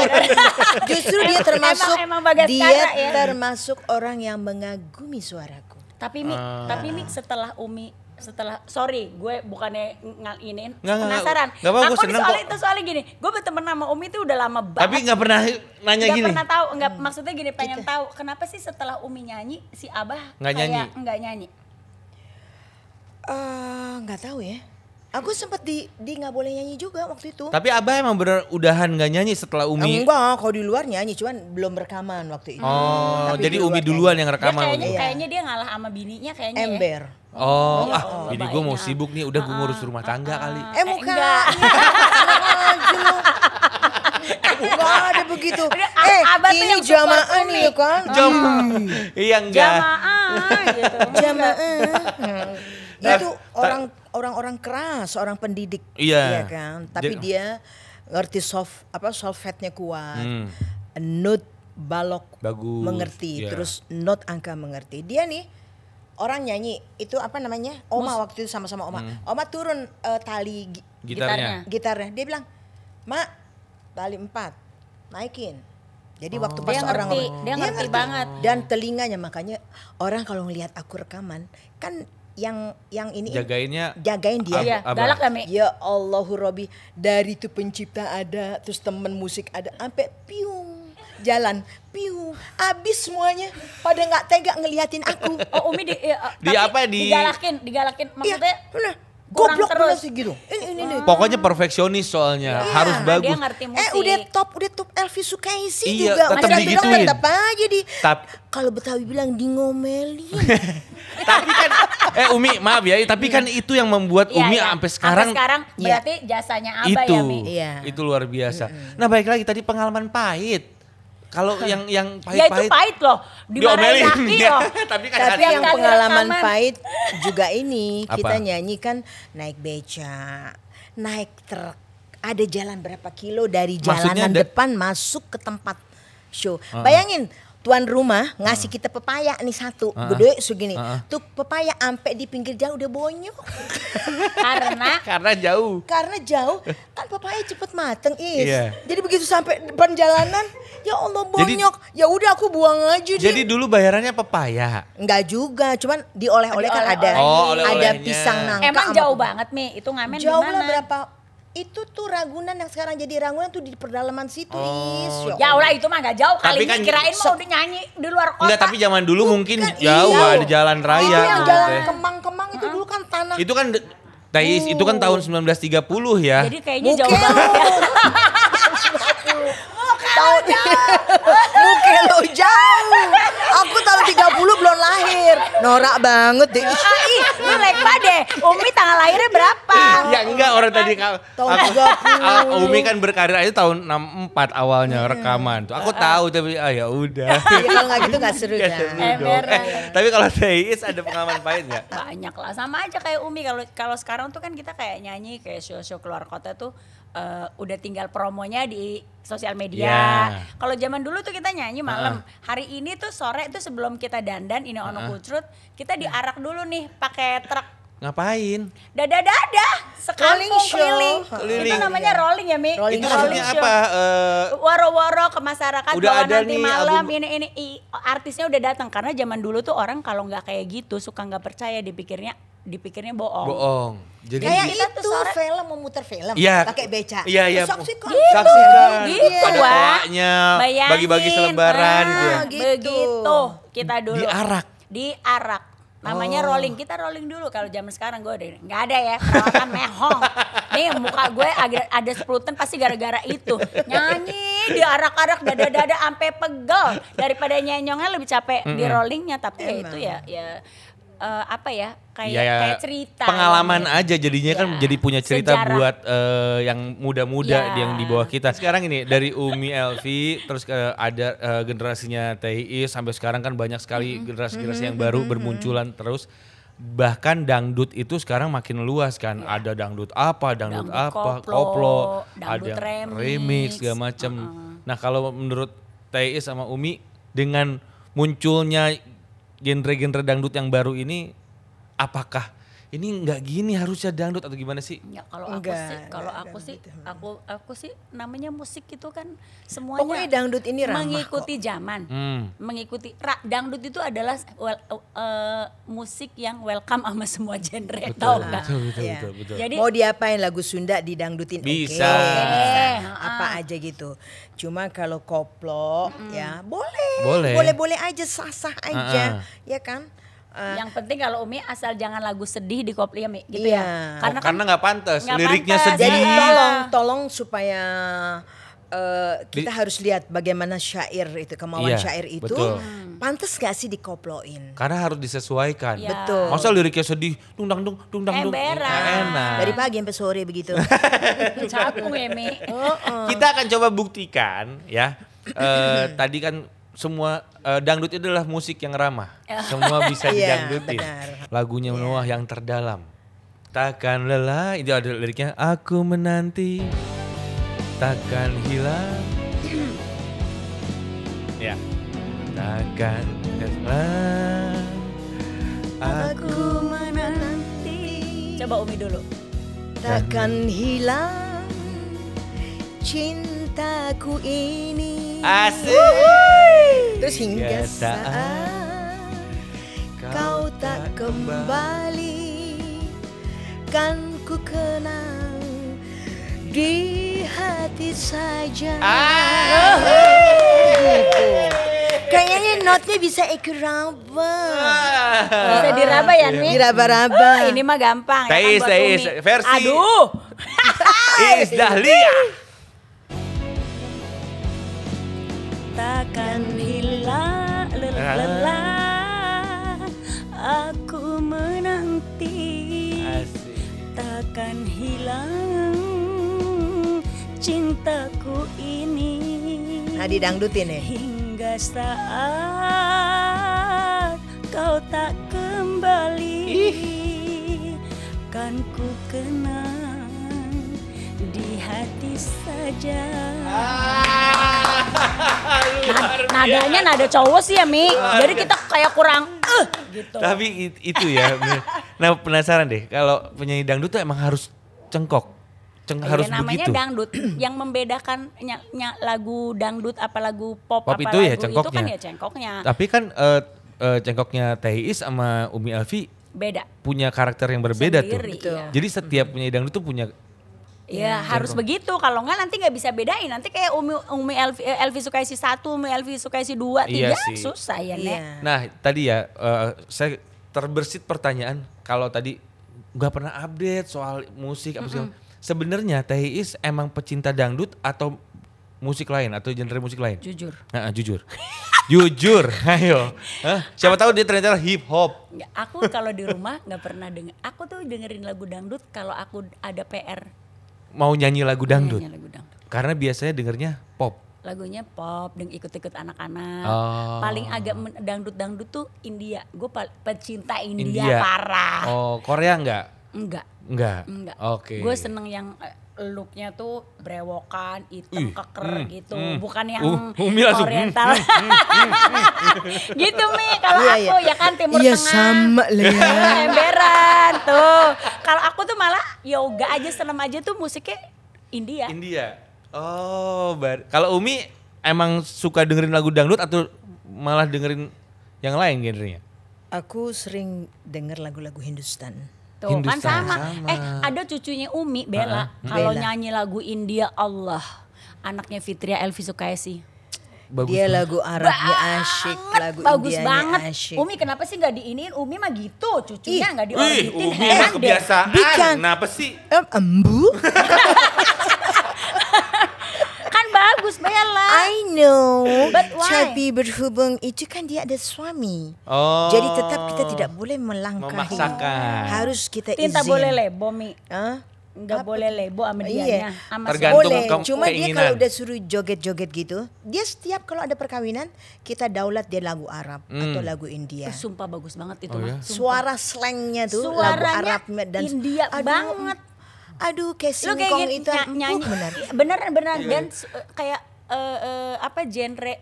Justru dia termasuk emang, emang dia ya. termasuk orang yang mengagumi suaraku. Tapi Mi, uh. tapi Mi setelah Umi setelah sorry gue bukannya nggak gak, gak, gak, gak, aku seneng soal itu soalnya gini gue berteman sama Umi itu udah lama banget tapi nggak pernah nanya gak gini nggak pernah tahu nggak hmm. maksudnya gini pengen gitu. tahu kenapa sih setelah Umi nyanyi si Abah nggak nyanyi nggak nyanyi eh, nggak uh, tahu ya Aku sempet di di nggak boleh nyanyi juga waktu itu. Tapi Abah emang bener udahan nggak nyanyi setelah Umi. Enggak, kalau di luar nyanyi cuman belum rekaman waktu itu. Oh, Tapi jadi Umi duluan nyanyi. yang rekaman. Ya, kayaknya, kayaknya dia ngalah sama bininya kayaknya. Ya. Ember. Ya. Oh, oh, ah, oh, ini gue mau sibuk nih, udah gue ngurus rumah tangga uh, kali. Eh, eh, muka. Enggak ada begitu. Eh, ini jamaah nih ya kan. Jamaah. Iya enggak. Jamaah gitu. Jamaah. Itu eh, orang orang-orang keras, orang pendidik, iya yeah. kan. Tapi dia, dia ngerti soft apa solvetnya kuat, hmm. not balok Bagus. mengerti, yeah. terus not angka mengerti. Dia nih orang nyanyi itu apa namanya Oma Mas, waktu itu sama-sama Oma. Hmm. Oma turun uh, tali gitarnya. gitarnya. Dia bilang, "Mak, tali empat, naikin." Jadi oh. waktu pas orang orang ngerti, dia, dia ngerti banget dan telinganya makanya orang kalau ngelihat aku rekaman kan yang yang ini jagainnya jagain dia ya, galak lah ya Allahu Robi dari tuh pencipta ada terus temen musik ada sampai piung jalan piu abis semuanya pada nggak tega ngeliatin aku oh Umi di, eh, eh, ya, di apa di digalakin digalakin iya, maksudnya ya, Goblok terus sih gitu. Ini ini Pokoknya perfeksionis soalnya, iya, harus bagus. Eh udah top, udah top Elvi Sukaisi iya, juga. Tetap Masih digituin. Bilang, tetap aja di. Tapi kalau Betawi bilang di ngomelin. tapi kan eh Umi maaf ya, tapi kan itu yang membuat iya, Umi iya. sampai sekarang. Sampai sekarang iya. berarti iya. jasanya apa ya, itu, ya Mi. Iya. Itu luar biasa. -hmm. Nah, baik lagi tadi pengalaman pahit kalau yang yang pahit-pahit. Ya itu pahit loh. mana laki loh. Tapi, kan Tapi yang pengalaman rekaman. pahit juga ini. Apa? Kita nyanyi kan naik beca, naik truk. Ada jalan berapa kilo dari Maksudnya jalanan depan masuk ke tempat show. Uh -uh. Bayangin tuan rumah hmm. ngasih kita pepaya nih satu uh. gede segini uh. tuh pepaya ampe di pinggir jauh udah bonyok karena karena jauh karena jauh kan pepaya cepet mateng is yeah. jadi begitu sampai depan jalanan ya allah bonyok ya udah aku buang aja jadi dulu bayarannya pepaya Enggak juga cuman dioleh-oleh kan ada oh, ada pisang nangka emang jauh banget mi itu ngamen jauh lah berapa itu tuh Ragunan yang sekarang jadi Ragunan tuh di perdalaman situ oh, is. Ya, ya udah itu mah gak jauh kali ini kan kirain mau udah nyanyi di luar kota. Enggak, tapi zaman dulu Bukan, mungkin kan jauh iya. ada jalan raya. Iya, itu yang jalan Kemang-Kemang itu dulu kan tanah. Itu kan Tais, itu kan tahun 1930 ya. Jadi kayaknya jauh tahun kakek lo jauh. Aku tahun 30 belum lahir. Norak banget deh. Ih, ah, lu lekpa deh. Umi tanggal lahirnya berapa? Ya enggak orang tadi kau. aku ah, Umi kan berkarir itu tahun 64 awalnya iya. rekaman tuh. Aku tahu tapi ah ya udah. Ya, kalau enggak gitu enggak seru ya. Eh, tapi kalau Teis ada pengalaman pahit enggak? Banyak lah. Sama aja kayak Umi kalau kalau sekarang tuh kan kita kayak nyanyi kayak show-show keluar kota tuh uh, udah tinggal promonya di sosial media. Yeah. Kalau zaman dulu tuh kita nyanyi malam. Uh Hari ini tuh sore tuh sebelum kita dandan ini ono uh kita diarak dulu nih pakai truk. Ngapain? Dada dada sekali keliling. Itu namanya iya. rolling ya, Mi. Rolling itu rolling show. apa? waro waro uh, ke masyarakat udah bahwa ada nanti nih, malam ini ini artisnya udah datang karena zaman dulu tuh orang kalau nggak kayak gitu suka nggak percaya dipikirnya dipikirnya bohong. Bohong. Jadi kayak kita itu sore, film memutar film ya, pakai beca. Iya iya. Saksikan. Gitu. gitu, saksikan. Gitu, gitu iya. Ada ah. bagi-bagi selebaran nah, gitu. Begitu kita dulu. Diarak. Diarak. Namanya oh. rolling. Kita rolling dulu kalau zaman sekarang gue ada nggak ada ya kan mehong. Nih muka gue ada, ada pasti gara-gara itu. Nyanyi diarak-arak dada-dada sampai pegel. Daripada nyenyongnya lebih capek mm -hmm. di rollingnya tapi ya Emang. ya itu ya ya uh, apa ya kayak ya, kayak cerita pengalaman gitu. aja jadinya ya. kan iya, jadi punya cerita Sejarah. buat uh, yang muda-muda ya. yang di bawah kita sekarang ini dari Umi Elvi terus uh, ada uh, generasinya TII sampai sekarang kan banyak sekali generasi-generasi yang baru bermunculan terus bahkan dangdut itu sekarang makin luas kan ya. ada dangdut apa dangdut, dangdut apa koplo, koplo ada remix, remix segala macam uh -uh. nah kalau menurut TII sama Umi dengan munculnya genre-genre dangdut yang baru ini apakah ini nggak gini harusnya dangdut atau gimana sih? Ya kalau aku sih, kalau aku sih, aku aku sih namanya musik itu kan semuanya Pokoknya dangdut ini mengikuti kok. zaman, hmm. mengikuti ra, dangdut itu adalah well, uh, eh, musik yang welcome sama semua genre, betul, tau nggak? Betul, betul, ya. betul, betul. Jadi mau diapain lagu Sunda didangdutin? Bisa, okay. apa aja gitu. Cuma kalau koplo hmm. ya boleh, boleh, boleh, aja sah sah aja, ah, ya kan? Uh, yang penting kalau Umi asal jangan lagu sedih di ya Mi gitu ya. iya. ya. Karena oh, karena kan nggak pantas, liriknya pantas. sedih. Jadi tolong eh, tolong supaya Uh, kita di, harus lihat bagaimana syair itu kemauan iya, syair itu betul. Hmm. pantas gak sih dikoploin karena harus disesuaikan ya. betul masa liriknya sedih dung dang dung dung dang dung enak dari pagi sampai sore begitu Cakung ya Mi oh, oh. kita akan coba buktikan ya uh, tadi kan semua uh, dangdut itu adalah musik yang ramah. Oh. Semua bisa iya, didangdutin. Lagunya yeah. Noah yang terdalam. Takkan lelah, itu ada liriknya aku menanti takkan hilang. ya. Takkan hilang. Aku menanti. Coba Umi dulu. Takkan hilang cintaku ini Asik. Terus hingga saat kau tak kembali kan ku kenang di hati saja. Ah, Kayaknya notnya bisa ikiraba. Ah. Bisa diraba ya, iya. Nih? Diraba-raba. Ah, ini mah gampang. Ya kan, teis, teis. Versi. Aduh. Is Dahlia. akan hilang lelah aku menanti takkan hilang cintaku ini nah dangdut ya hingga saat kau tak kembali Ih. kan ku kenal hati saja. Ah, nadanya nada cowok sih ya Mi. Ah, Jadi kita kayak kurang eh, gitu. Tapi itu ya. nah penasaran deh kalau penyanyi dangdut tuh emang harus cengkok. Ceng ya, harus namanya begitu. dangdut yang membedakan ny- ny- lagu dangdut apa lagu pop, pop apa itu ya, lagu ya cengkoknya. itu kan ya cengkoknya. Tapi kan uh, uh, cengkoknya Tehiis sama Umi Alfi beda. Punya karakter yang berbeda Sendiri, tuh. Iya. Jadi setiap penyanyi dangdut tuh punya Ya, ya harus jago. begitu. Kalau enggak nanti nggak bisa bedain. Nanti kayak Umi Umi Elvi, eh, Elvi suka isi satu, Umi Elvi suka isi dua, iya tiga iya susah ya, iya. Nek. Nah, tadi ya uh, saya terbersit pertanyaan kalau tadi nggak pernah update soal musik apa mm -hmm. Sebenarnya Teh Is emang pecinta dangdut atau musik lain atau genre musik lain? Jujur. Nah, jujur. jujur, ayo. Hah? Siapa tahu dia ternyata hip hop. Ya, aku kalau di rumah nggak pernah denger. Aku tuh dengerin lagu dangdut kalau aku ada PR mau nyanyi lagu dangdut? Nyanyi lagu dangdut. Karena biasanya dengernya pop. Lagunya pop dan ikut-ikut anak-anak. Oh. Paling agak dangdut-dangdut tuh India. Gue pecinta India, India parah. Oh, Korea enggak? Enggak. Enggak. Enggak. Oke. Okay. Gue seneng yang eh, looknya tuh brewokan, hitam, Ih, keker mm, gitu, mm, bukan yang uh, umi hmm, oriental. Mm, mm, mm, gitu mi, kalau iya, iya. aku iya. ya kan timur iya, tengah. Iya sama lah ya. Emberan tuh. Kalau aku tuh malah yoga aja senam aja tuh musiknya India. India. Oh, bar. Kalau Umi emang suka dengerin lagu dangdut atau malah dengerin yang lain genrenya? Aku sering denger lagu-lagu Hindustan. Tuh kan Hindustan. kan sama. sama. Eh, ada cucunya Umi Bella. Kalau nyanyi lagu India Allah, anaknya Fitria Elvi Sukaisi. Bagus dia banget. lagu Arabnya asyik, lagu bagus Indianya banget. asyik. Umi kenapa sih nggak diinin? Umi mah gitu, cucunya nggak diorbitin. Umi mah kebiasaan. Bukan. Kenapa sih? Em, embu. kan bagus Bella. I know. But why? Tapi berhubung itu kan dia ada suami. Oh. Jadi tetap kita tidak boleh melangkahi. Memaksakan. Harus kita Tinta izin. Tinta boleh lebo, Mi. Huh? nggak boleh lebo sama iya. dia iya. sama boleh. cuma dia kalau udah suruh joget-joget gitu dia setiap kalau ada perkawinan kita daulat dia lagu Arab hmm. atau lagu India oh, sumpah bagus banget itu oh, iya? suara slangnya tuh Suaranya lagu Arab dan India aduh, banget aduh kayak singkong itu nyanyi, nyanyi benar benar benar iya. dan eh, kayak uh, uh, apa genre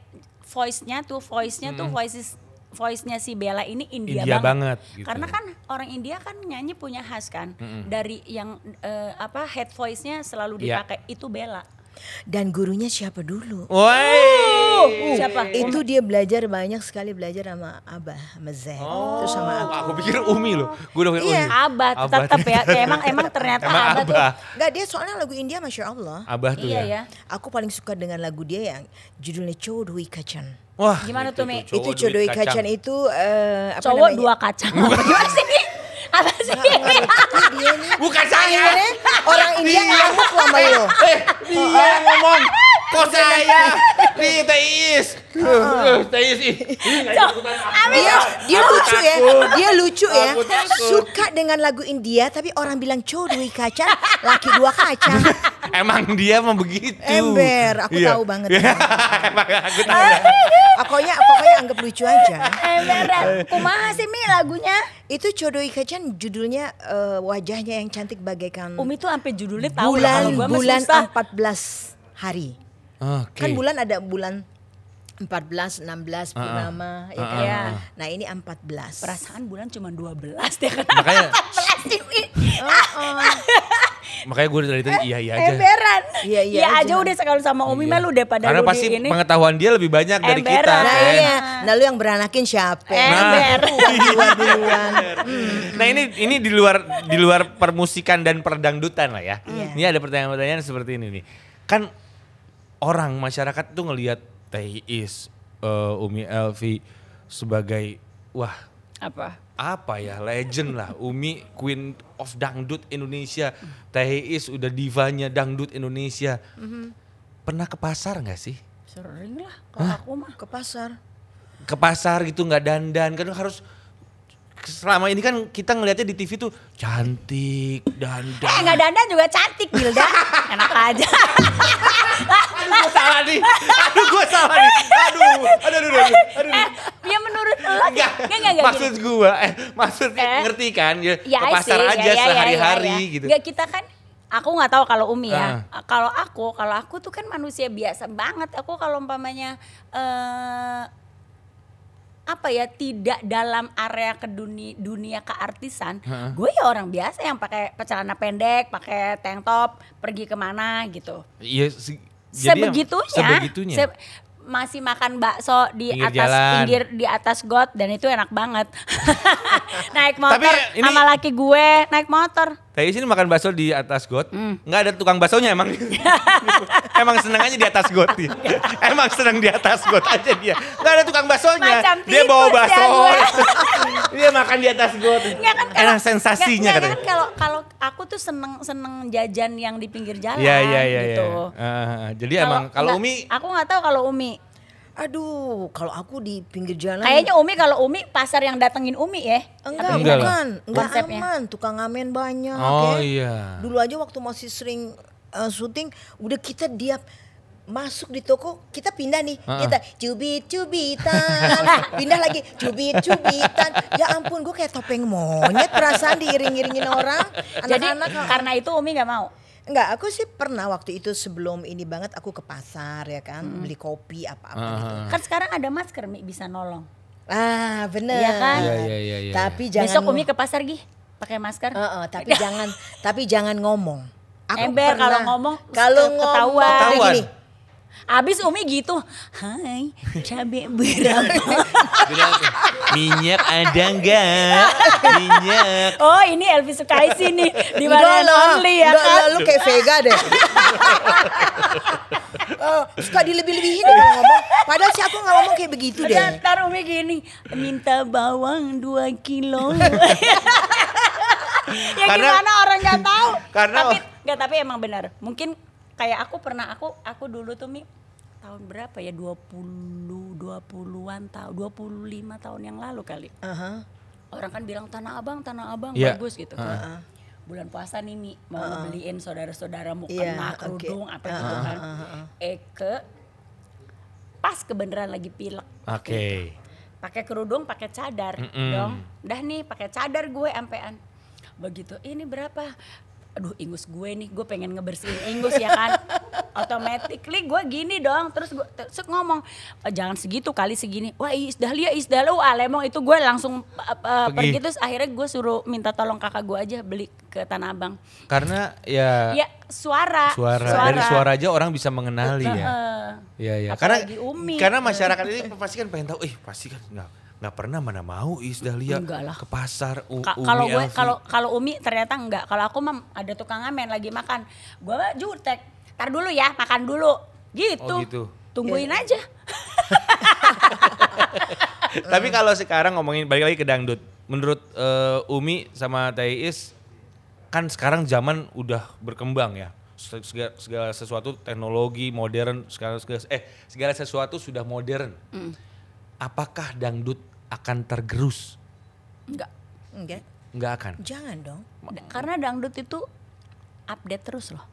voice-nya tuh voice-nya hmm. tuh voices voice-nya si Bella ini India, India banget. banget gitu. Karena kan orang India kan nyanyi punya khas kan. Mm -hmm. Dari yang uh, apa head voice-nya selalu iya. dipakai yeah. itu Bella. Dan gurunya siapa dulu? Woi. Oh, uh. siapa? Itu dia belajar banyak sekali belajar sama Abah, sama Zen, oh, terus sama aku. Aku pikir Umi loh. Gue udah iya. Umi. Abah, tetap ya. ya. emang emang ternyata emang Abah, abah. tuh. Gak dia soalnya lagu India Masya Allah. Abah tuh iya, ya. ya. Aku paling suka dengan lagu dia yang judulnya Chodwi Kachan. Wah, gimana tuh, Me? Itu codoi kacang. kacang itu uh, apa cowok namanya? dua kacang. Gimana sih? Apa sih? Bukan saya. orang India iya. ngamuk sama lo. Eh, dia eh, ngomong kok saya nih teis teis iya. dia ya. dia lucu ya dia lucu ya suka dengan lagu India tapi orang bilang cowok dua kaca laki dua kaca Emang dia mau begitu. Ember, aku iya. tahu banget. Emang aku tahu. Pokoknya pokoknya anggap lucu aja. Ember, kumaha sih Mi lagunya? Itu Codoi Kacan judulnya uh, wajahnya yang cantik bagaikan. Umi tuh sampai judulnya tahu bulan, kalau gua bulan 14 hari. Okay. Kan bulan ada bulan 14, 16 ah, ah. purnama uh, uh, ya kan. Uh, uh, uh. Nah, ini 14. Perasaan bulan cuma 12 deh ya kan. Makanya 14 sih. uh, uh. Makanya gue dari tadi iya iya aja. Emberan. Iya iya. Ya aja udah sekali sama Umi iya. mah lu udah pada Karena pasti ini. pengetahuan dia lebih banyak dari kita. Nah, kan? iya. nah lu yang beranakin siapa? Nah. Ember. Nah, nah ini ini di luar di luar permusikan dan perdangdutan lah ya. Iya. Ini ada pertanyaan-pertanyaan seperti ini nih. Kan orang masyarakat tuh ngelihat Teh Is, uh, eh, Umi Elvi sebagai wah apa apa ya legend lah Umi Queen of dangdut Indonesia Teh udah divanya dangdut Indonesia mm-hmm. pernah ke pasar nggak sih sering lah kalau aku mah ke pasar ke pasar gitu nggak dandan kan harus selama ini kan kita ngelihatnya di TV tuh cantik, dandan. Eh enggak dandan juga cantik Gilda. Enak aja. aduh gue salah nih. Aduh gue salah nih. Aduh, aduh, aduh, aduh. Eh, aduh. Eh, ya menurut lo enggak, enggak, enggak, Maksud gue, eh maksud eh, ngerti kan? Ya, ya ke pasar sih, aja ya, ya, sehari-hari ya, ya, ya. gitu. Enggak kita kan aku nggak tahu kalau Umi ya. Uh. Kalau aku, kalau aku tuh kan manusia biasa banget. Aku kalau umpamanya eh uh, apa ya tidak dalam area ke dunia, dunia keartisan huh? gue ya orang biasa yang pakai celana pendek pakai tank top pergi kemana gitu iya se sebegitunya, sebegitunya. Se masih makan bakso di pinggir atas jalan. pinggir di atas got dan itu enak banget naik motor Tapi ini... sama laki gue naik motor tapi sini makan bakso di atas got, mm. nggak ada tukang baksonya emang. emang seneng aja di atas got ya. emang seneng di atas got aja dia. Nggak ada tukang baksonya. dia bawa bakso. dia makan di atas got. kan kalau, Enak sensasinya gak, kan katanya. Kan kalau aku tuh seneng seneng jajan yang di pinggir jalan. Iya iya iya. Gitu. Ya. Uh, jadi kalo, emang kalau Umi. Aku nggak tahu kalau Umi Aduh, kalau aku di pinggir jalan. Kayaknya Umi kalau Umi pasar yang datengin Umi ya. Enggak, enggak bukan. Enggak konsepnya. aman, tukang ngamen banyak. Oh ya. iya. Dulu aja waktu masih sering uh, syuting, udah kita diap masuk di toko kita pindah nih uh-uh. kita cubit cubitan pindah lagi cubit cubitan ya ampun gue kayak topeng monyet perasaan diiring-iringin orang anak-anak Jadi, karena itu Umi nggak mau Enggak, aku sih pernah waktu itu sebelum ini banget aku ke pasar ya kan, hmm. beli kopi apa-apa ah, gitu. Ah, ah. Kan sekarang ada masker Mi bisa nolong. Ah, bener. Iya kan? Ya, ya, ya, ya. Tapi jangan Besok Umi ke pasar gih pakai masker. Uh, uh, tapi jangan tapi jangan ngomong. Aku Ember kalau ngomong kalau ngomong ketahuan. ketahuan. Abis Umi gitu, hai cabe berapa? Minyak ada enggak? Minyak. Oh ini Elvi sih nih di mana Only ya kan? Enggak, lu kayak Vega deh. oh, suka dilebih-lebihin dong ngomong. Padahal si aku gak ngomong kayak begitu deh. Ntar Umi gini, minta bawang 2 kilo. ya karena, gimana orang gak tahu. tapi nggak tapi emang benar. Mungkin kayak aku pernah aku aku dulu tuh mi tahun berapa ya 20 20-an tahun 25 tahun yang lalu kali. Uh -huh. Orang kan bilang tanah abang, tanah abang yeah. bagus gitu uh -huh. kan. Bulan puasa nih Mi mau uh -huh. beliin saudara-saudaramu yeah, kena kerudung okay. apa uh -huh. gitu kan. eh ke pas kebenaran lagi pilek. Oke. Okay. Gitu. Pakai kerudung, pakai cadar mm -mm. dong. Dah nih pakai cadar gue ampean begitu ini berapa aduh ingus gue nih gue pengen ngebersihin ingus ya kan automatically gue gini dong terus gue terus ngomong eh, jangan segitu kali segini wah isdahlia ya, isdahlu alemong itu gue langsung uh, pergi. pergi terus akhirnya gue suruh minta tolong kakak gue aja beli ke tanah abang karena ya ya suara suara, suara. dari suara aja orang bisa mengenali uh, ya uh, ya ya karena umi. karena masyarakat ini pasti kan pengen tahu eh pasti kan enggak nggak pernah mana mau Is Dahlia enggak lah. ke pasar U Ka kalau gue kalau kalau Umi ternyata enggak kalau aku mam ada tukang ngamen lagi makan gue jutek tar dulu ya makan dulu gitu, oh, gitu. tungguin yeah. aja tapi kalau sekarang ngomongin balik lagi ke dangdut menurut uh, Umi sama Is kan sekarang zaman udah berkembang ya segala, segala sesuatu teknologi modern segala, segala eh segala sesuatu sudah modern. Mm. Apakah dangdut akan tergerus? Enggak. Enggak. Enggak akan. Jangan dong. Ma- karena dangdut itu update terus loh.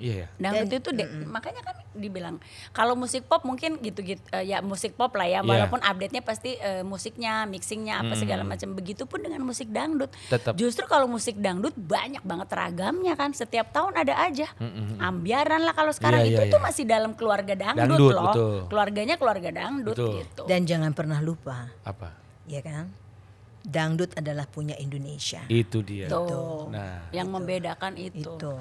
Iya. ya. Dangdut itu de- makanya kan dibilang kalau musik pop mungkin gitu-gitu uh, ya musik pop lah ya yeah. walaupun update-nya pasti uh, musiknya, mixingnya apa mm. segala macam. begitu pun dengan musik dangdut. Tetap. Justru kalau musik dangdut banyak banget ragamnya kan. Setiap tahun ada aja. Mm-mm. Ambiaran lah kalau sekarang yeah, itu yeah, tuh yeah. masih dalam keluarga dangdut, dangdut loh. Betul. Keluarganya keluarga dangdut betul. gitu. Dan jangan pernah lupa. Apa? ya kan? Dangdut adalah punya Indonesia. Itu dia. Itu. Nah, yang itu. membedakan itu. itu.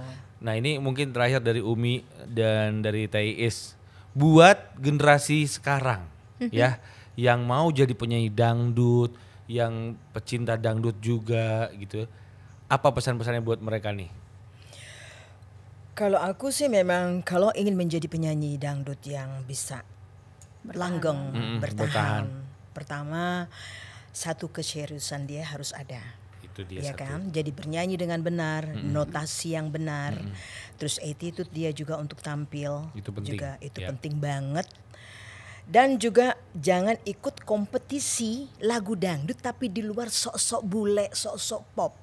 Nah, ini mungkin terakhir dari Umi dan dari TIS buat generasi sekarang mhm. ya yang mau jadi penyanyi dangdut, yang pecinta dangdut juga gitu. Apa pesan-pesannya buat mereka nih? Kalau aku sih memang kalau ingin menjadi penyanyi dangdut yang bisa berlanggeng langgeng, mm bertahan, bertahan Pertama, satu keseriusan dia harus ada. Itu dia ya satu. kan? Jadi bernyanyi dengan benar, mm-hmm. notasi yang benar. Mm-hmm. Terus attitude dia juga untuk tampil. Itu penting. Juga itu yeah. penting banget. Dan juga jangan ikut kompetisi lagu dangdut tapi di luar sok-sok bule, sok-sok pop.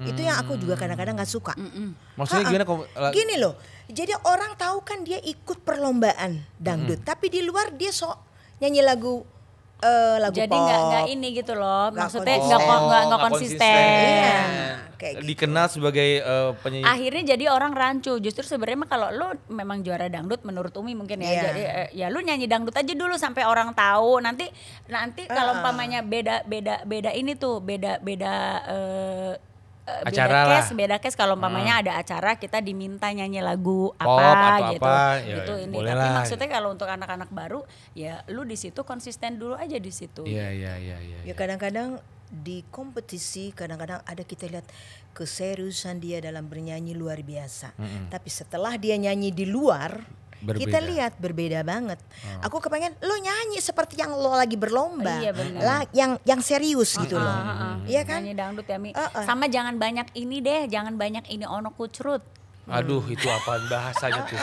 Itu yang aku juga kadang-kadang nggak suka. Mm-mm. Maksudnya gimana? Gini loh, jadi orang tahu kan dia ikut perlombaan dangdut, mm. tapi di luar dia sok nyanyi lagu uh, lagu Jadi pop. Jadi nggak ini gitu loh. Maksudnya nggak nggak konsisten. Iya. Kayak gitu. Dikenal sebagai uh, penyanyi. Akhirnya jadi orang rancu. Justru sebenarnya kalau lu memang juara dangdut menurut Umi mungkin ya. Yeah. Jadi uh, ya lu nyanyi dangdut aja dulu sampai orang tahu. Nanti nanti kalau ah. umpamanya beda beda beda ini tuh beda beda uh, Eh, acara beda lah. beda case kalau umpamanya hmm. ada acara kita diminta nyanyi lagu apa gitu atau ya, ya, gitu. Apa, ya, itu ya, ini tapi lah. maksudnya kalau untuk anak-anak baru ya lu di situ konsisten dulu aja di situ. Iya iya iya iya. Ya iya. kadang-kadang di kompetisi kadang-kadang ada kita lihat keseriusan dia dalam bernyanyi luar biasa. -hmm. Tapi setelah dia nyanyi di luar Berbeda. Kita lihat berbeda banget. Oh. Aku kepengen lo nyanyi seperti yang lo lagi berlomba. Iya benar. Lah yang yang serius oh, gitu oh, loh. Oh, oh, Iya kan? Nyanyi dangdut ya Mi. Oh, oh. Sama jangan banyak ini deh, jangan banyak ini ono kucrut. Aduh, itu apa bahasanya tuh?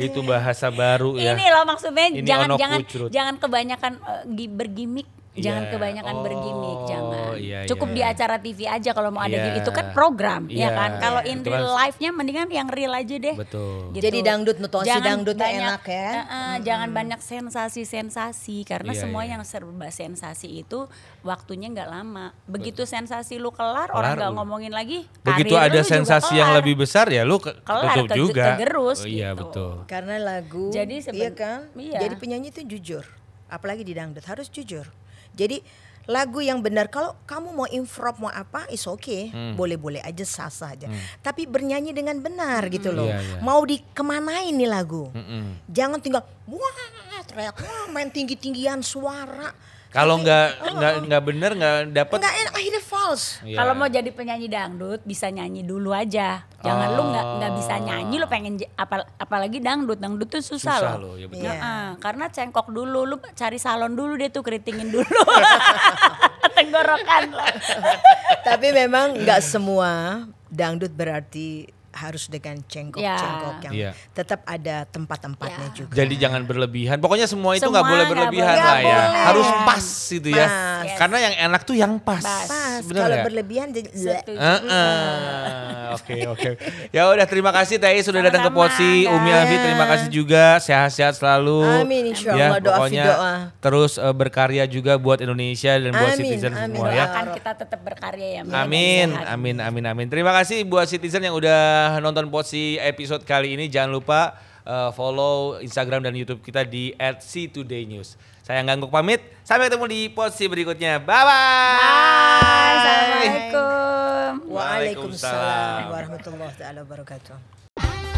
Itu bahasa baru ya. Ini loh maksudnya jangan-jangan jangan, jangan kebanyakan uh, eh, bergimik Iya. Jangan yeah. kebanyakan oh, bergimik, jangan. Yeah, Cukup yeah. di acara TV aja kalau mau ada yeah. itu kan program, yeah. ya iya. kan. Kalau in kan real life-nya mendingan yang real aja deh. Betul. Gitu. Jadi dangdut nutosi dangdut banyak, enak ya. Uh, uh, mm-hmm. jangan banyak sensasi-sensasi karena yeah, semua yeah. yang serba sensasi itu waktunya nggak lama. Begitu Betul. sensasi lu kelar, orang nggak ngomongin lagi. Begitu ada sensasi yang lebih besar ya lu kelar, tutup ke, juga. Kegerus, oh, iya gitu. betul. Karena lagu. Jadi iya kan. Iya. Jadi penyanyi itu jujur, apalagi di dangdut harus jujur jadi lagu yang benar kalau kamu mau improv mau apa is oke okay. hmm. boleh boleh aja sah sah aja hmm. tapi bernyanyi dengan benar gitu hmm. gitu loh yeah, yeah. mau dikemanain nih lagu hmm -mm. jangan tinggal wah teriak wah main tinggi tinggian suara kalau nggak oh, nggak oh. nggak bener nggak dapet. Nggak enak akhirnya false. Yeah. Kalau mau jadi penyanyi dangdut bisa nyanyi dulu aja. Jangan oh. lu nggak nggak bisa ah. nyanyi lu pengen apal, apalagi dangdut dangdut tuh susah, susah loh. Ya betul. Yeah. Iya. Nah, karena cengkok dulu lu cari salon dulu dia tuh keritingin dulu. Tenggorokan. Tapi memang nggak semua dangdut berarti harus dengan cengkok-cengkok yeah. yang yeah. tetap ada tempat-tempatnya yeah. juga. Jadi jangan berlebihan. Pokoknya semua itu nggak boleh berlebihan lah ya. Harus pas gitu ya. Yes. Karena yang enak tuh yang pas. Pas. Kalau ya? berlebihan jadi ah, ah. Oke oke. Ya udah terima kasih Teh sudah datang ke posisi Umi Alfi. terima kasih juga. Sehat-sehat selalu. Amin insya ya, Allah ya, doa pokoknya doa. Terus uh, berkarya juga buat Indonesia dan amin, buat citizen amin, semua ya. Akan kita tetap berkarya ya. Amin amin amin amin. Terima kasih buat citizen yang udah udah nonton posisi episode kali ini jangan lupa uh, follow Instagram dan YouTube kita di c 2 News. Saya Gangguk pamit. Sampai ketemu di posisi berikutnya. Bye bye. Bye. Assalamualaikum. Waalaikumsalam warahmatullahi wabarakatuh.